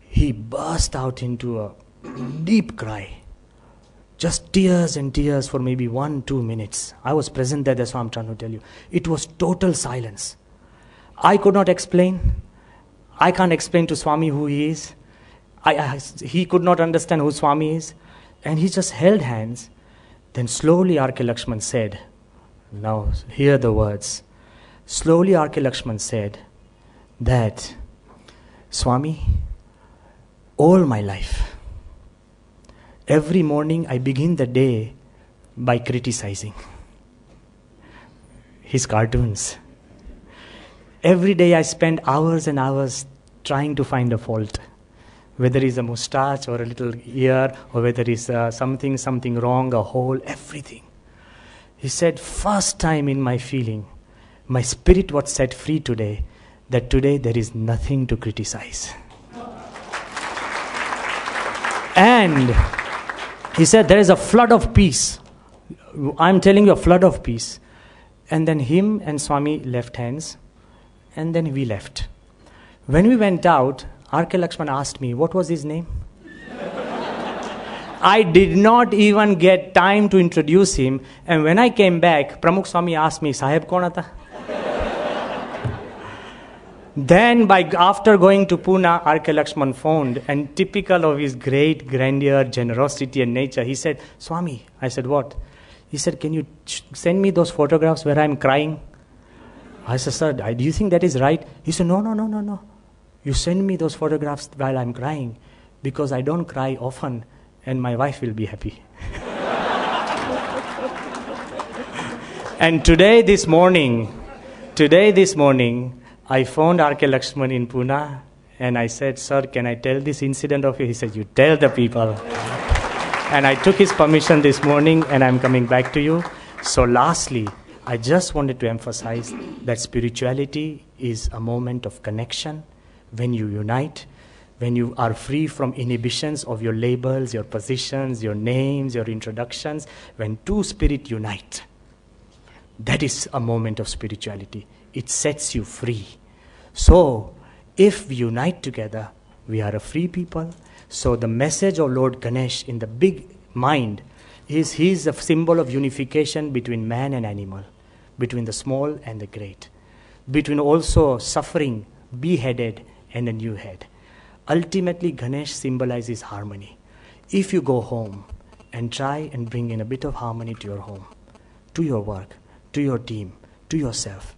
he burst out into a deep cry. Just tears and tears for maybe one, two minutes. I was present there, that's what I'm trying to tell you. It was total silence. I could not explain. I can't explain to Swami who he is. I, I, he could not understand who Swami is. And he just held hands. Then slowly R.K. Lakshman said, Now hear the words. Slowly R.K. Lakshman said that, Swami, all my life, every morning I begin the day by criticizing his cartoons. Every day I spend hours and hours trying to find a fault, whether it's a mustache or a little ear, or whether it's uh, something, something wrong, a hole, everything. He said, First time in my feeling, my spirit was set free today, that today there is nothing to criticize. and he said, There is a flood of peace. I'm telling you, a flood of peace. And then him and Swami left hands and then we left. When we went out, R.K. Lakshman asked me, What was his name? I did not even get time to introduce him. And when I came back, Pramukh Swami asked me, Sahib Konata? then, by, after going to Pune, R.K. Lakshman phoned, and typical of his great grandeur, generosity, and nature, he said, Swami, I said, What? He said, Can you ch- send me those photographs where I'm crying? I said, Sir, do you think that is right? He said, No, no, no, no, no. You send me those photographs while I'm crying because I don't cry often and my wife will be happy. and today, this morning, today, this morning, I phoned R.K. Lakshman in Pune and I said, Sir, can I tell this incident of you? He said, You tell the people. and I took his permission this morning and I'm coming back to you. So, lastly, I just wanted to emphasize that spirituality is a moment of connection when you unite, when you are free from inhibitions of your labels, your positions, your names, your introductions, when two spirits unite. That is a moment of spirituality. It sets you free. So, if we unite together, we are a free people. So, the message of Lord Ganesh in the big mind is he is a symbol of unification between man and animal between the small and the great, between also suffering, beheaded, and a new head. Ultimately, Ganesh symbolizes harmony. If you go home and try and bring in a bit of harmony to your home, to your work, to your team, to yourself,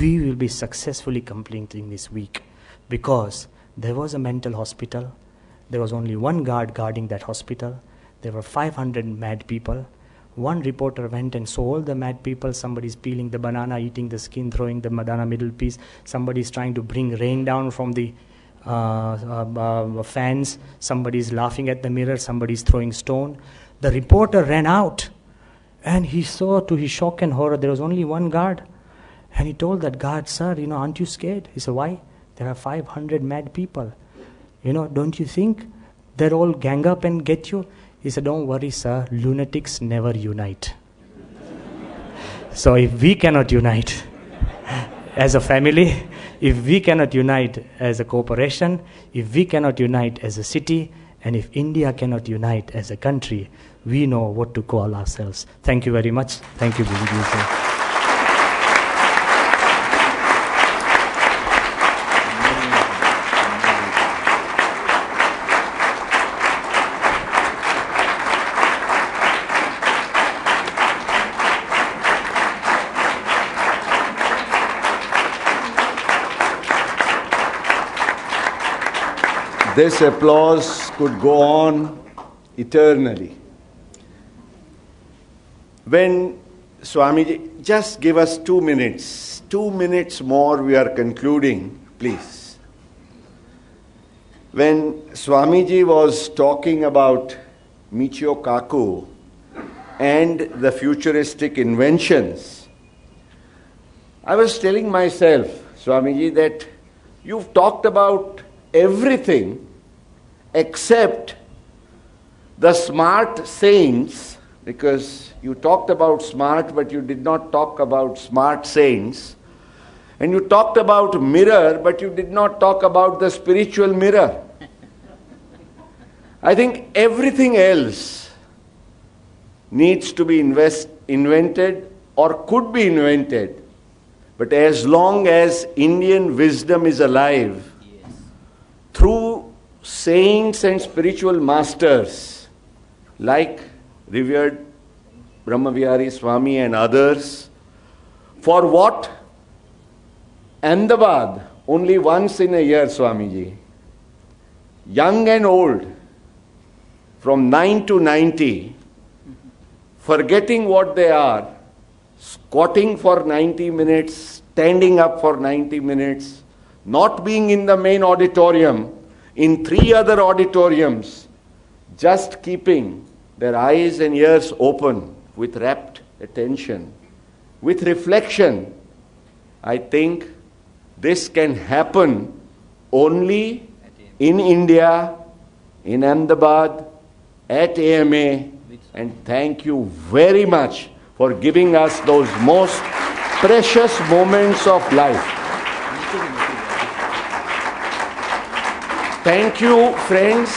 we will be successfully completing this week because there was a mental hospital, there was only one guard guarding that hospital, there were 500 mad people, one reporter went and saw all the mad people. Somebody's peeling the banana, eating the skin, throwing the banana middle piece. Somebody's trying to bring rain down from the uh, uh, uh, fans. Somebody's laughing at the mirror. Somebody's throwing stone. The reporter ran out and he saw, to his shock and horror, there was only one guard. And he told that guard, Sir, you know, aren't you scared? He said, Why? There are 500 mad people. You know, don't you think they'll all gang up and get you? He said, Don't worry, sir, lunatics never unite. so if we cannot unite as a family, if we cannot unite as a corporation, if we cannot unite as a city, and if India cannot unite as a country, we know what to call ourselves. Thank you very much. Thank you, This applause could go on eternally. When Swamiji, just give us two minutes, two minutes more, we are concluding, please. When Swamiji was talking about Michio Kaku and the futuristic inventions, I was telling myself, Swamiji, that you've talked about everything except the smart saints, because you talked about smart, but you did not talk about smart saints. And you talked about mirror, but you did not talk about the spiritual mirror. I think everything else needs to be invest, invented or could be invented. But as long as Indian wisdom is alive, through saints and spiritual masters like revered Brahmavihari Swami and others, for what Ahmedabad only once in a year, Swamiji, young and old, from 9 to 90, forgetting what they are, squatting for 90 minutes, standing up for 90 minutes, not being in the main auditorium, in three other auditoriums, just keeping their eyes and ears open with rapt attention, with reflection, I think this can happen only in India, in Ahmedabad, at AMA. And thank you very much for giving us those most precious moments of life. Thank you, friends,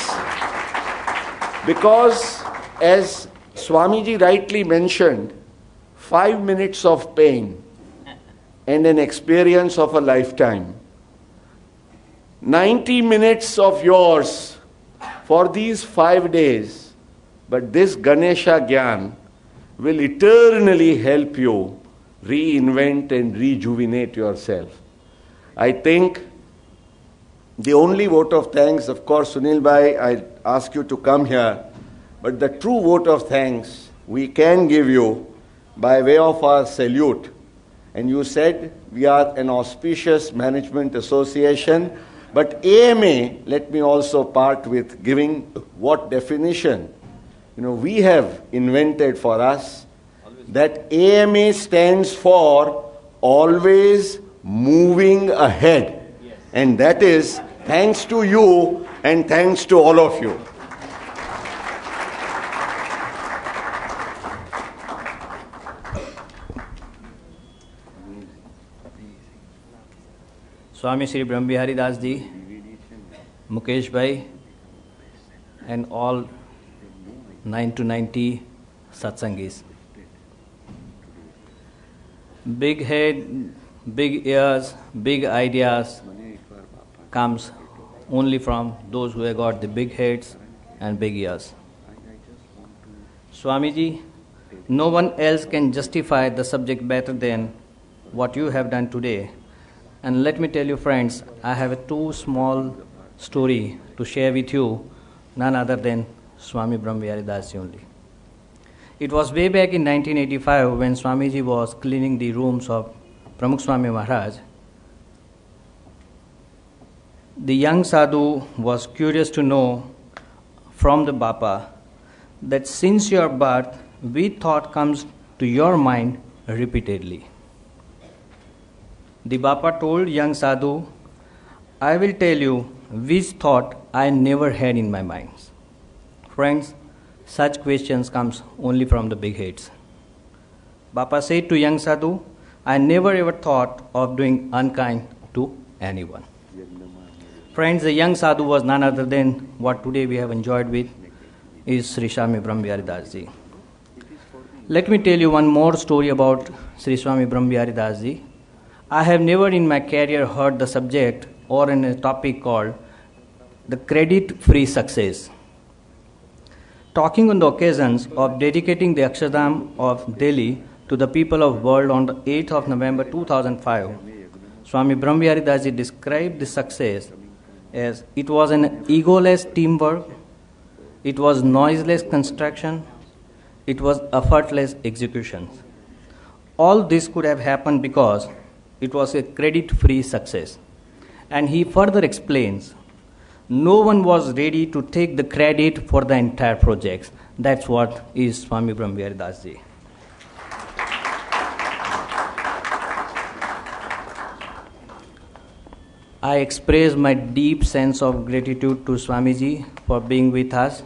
because as Swamiji rightly mentioned, five minutes of pain and an experience of a lifetime. 90 minutes of yours for these five days, but this Ganesha Gyan will eternally help you reinvent and rejuvenate yourself. I think the only vote of thanks, of course, Sunil Bhai, I ask you to come here, but the true vote of thanks we can give you by way of our salute. And you said we are an auspicious management association, but AMA, let me also part with giving what definition. You know, we have invented for us that AMA stands for always moving ahead. Yes. And that is Thanks to you and thanks to all of you. Swami Sri Brahmabihari Das Mukesh Bhai, and all 9 to 90 satsangis. Big head, big ears, big ideas comes only from those who have got the big heads and big ears. Swamiji, no one else can justify the subject better than what you have done today. And let me tell you, friends, I have a too small story to share with you, none other than Swami Brahmavihari Dasi only. It was way back in 1985 when Swamiji was cleaning the rooms of Pramukh Swami Maharaj the young sadhu was curious to know from the Baba that since your birth, which thought comes to your mind repeatedly. The Baba told young sadhu, I will tell you which thought I never had in my mind. Friends, such questions comes only from the big heads. Baba said to young sadhu, I never ever thought of doing unkind to anyone. Friends, the young sadhu was none other than what today we have enjoyed with is Sri Swami Brahmyari Dasji. Let me tell you one more story about Sri Swami Brahmyari Dasji. I have never in my career heard the subject or in a topic called the credit free success. Talking on the occasions of dedicating the Akshadham of Delhi to the people of world on the 8th of November 2005, Swami Brahmyari Dasji described the success Yes, it was an egoless teamwork. It was noiseless construction. It was effortless execution. All this could have happened because it was a credit free success. And he further explains no one was ready to take the credit for the entire project. That's what is Swami Brahmavira Das ji. I express my deep sense of gratitude to Swamiji for being with us.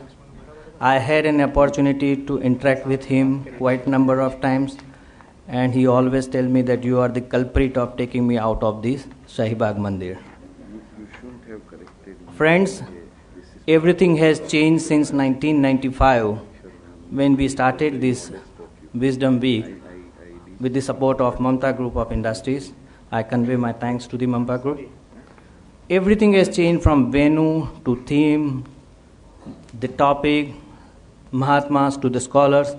I had an opportunity to interact with him quite number of times and he always tells me that you are the culprit of taking me out of this Shahibag Mandir. Friends, everything has changed since 1995 when we started this Wisdom Week with the support of Mamta Group of Industries. I convey my thanks to the Mamta Group everything has changed from venue to theme, the topic, Mahatmas to the scholars,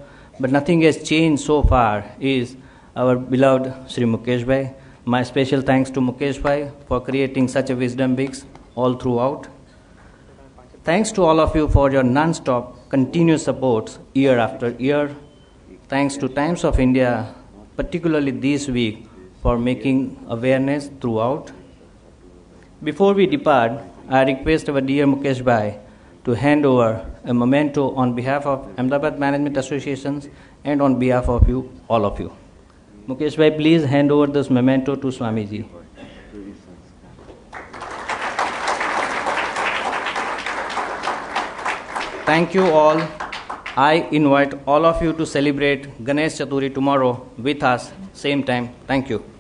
but nothing has changed so far is our beloved Sri Mukesh Bhai. My special thanks to Mukesh Bhai for creating such a wisdom mix all throughout. Thanks to all of you for your non-stop, continuous support year after year. Thanks to Times of India, particularly this week, for making awareness throughout. Before we depart, I request our dear Mukesh Bhai to hand over a memento on behalf of Ahmedabad Management Associations and on behalf of you, all of you. Mukesh Bhai, please hand over this memento to Swamiji. Thank you all. I invite all of you to celebrate Ganesh Chaturi tomorrow with us, same time. Thank you.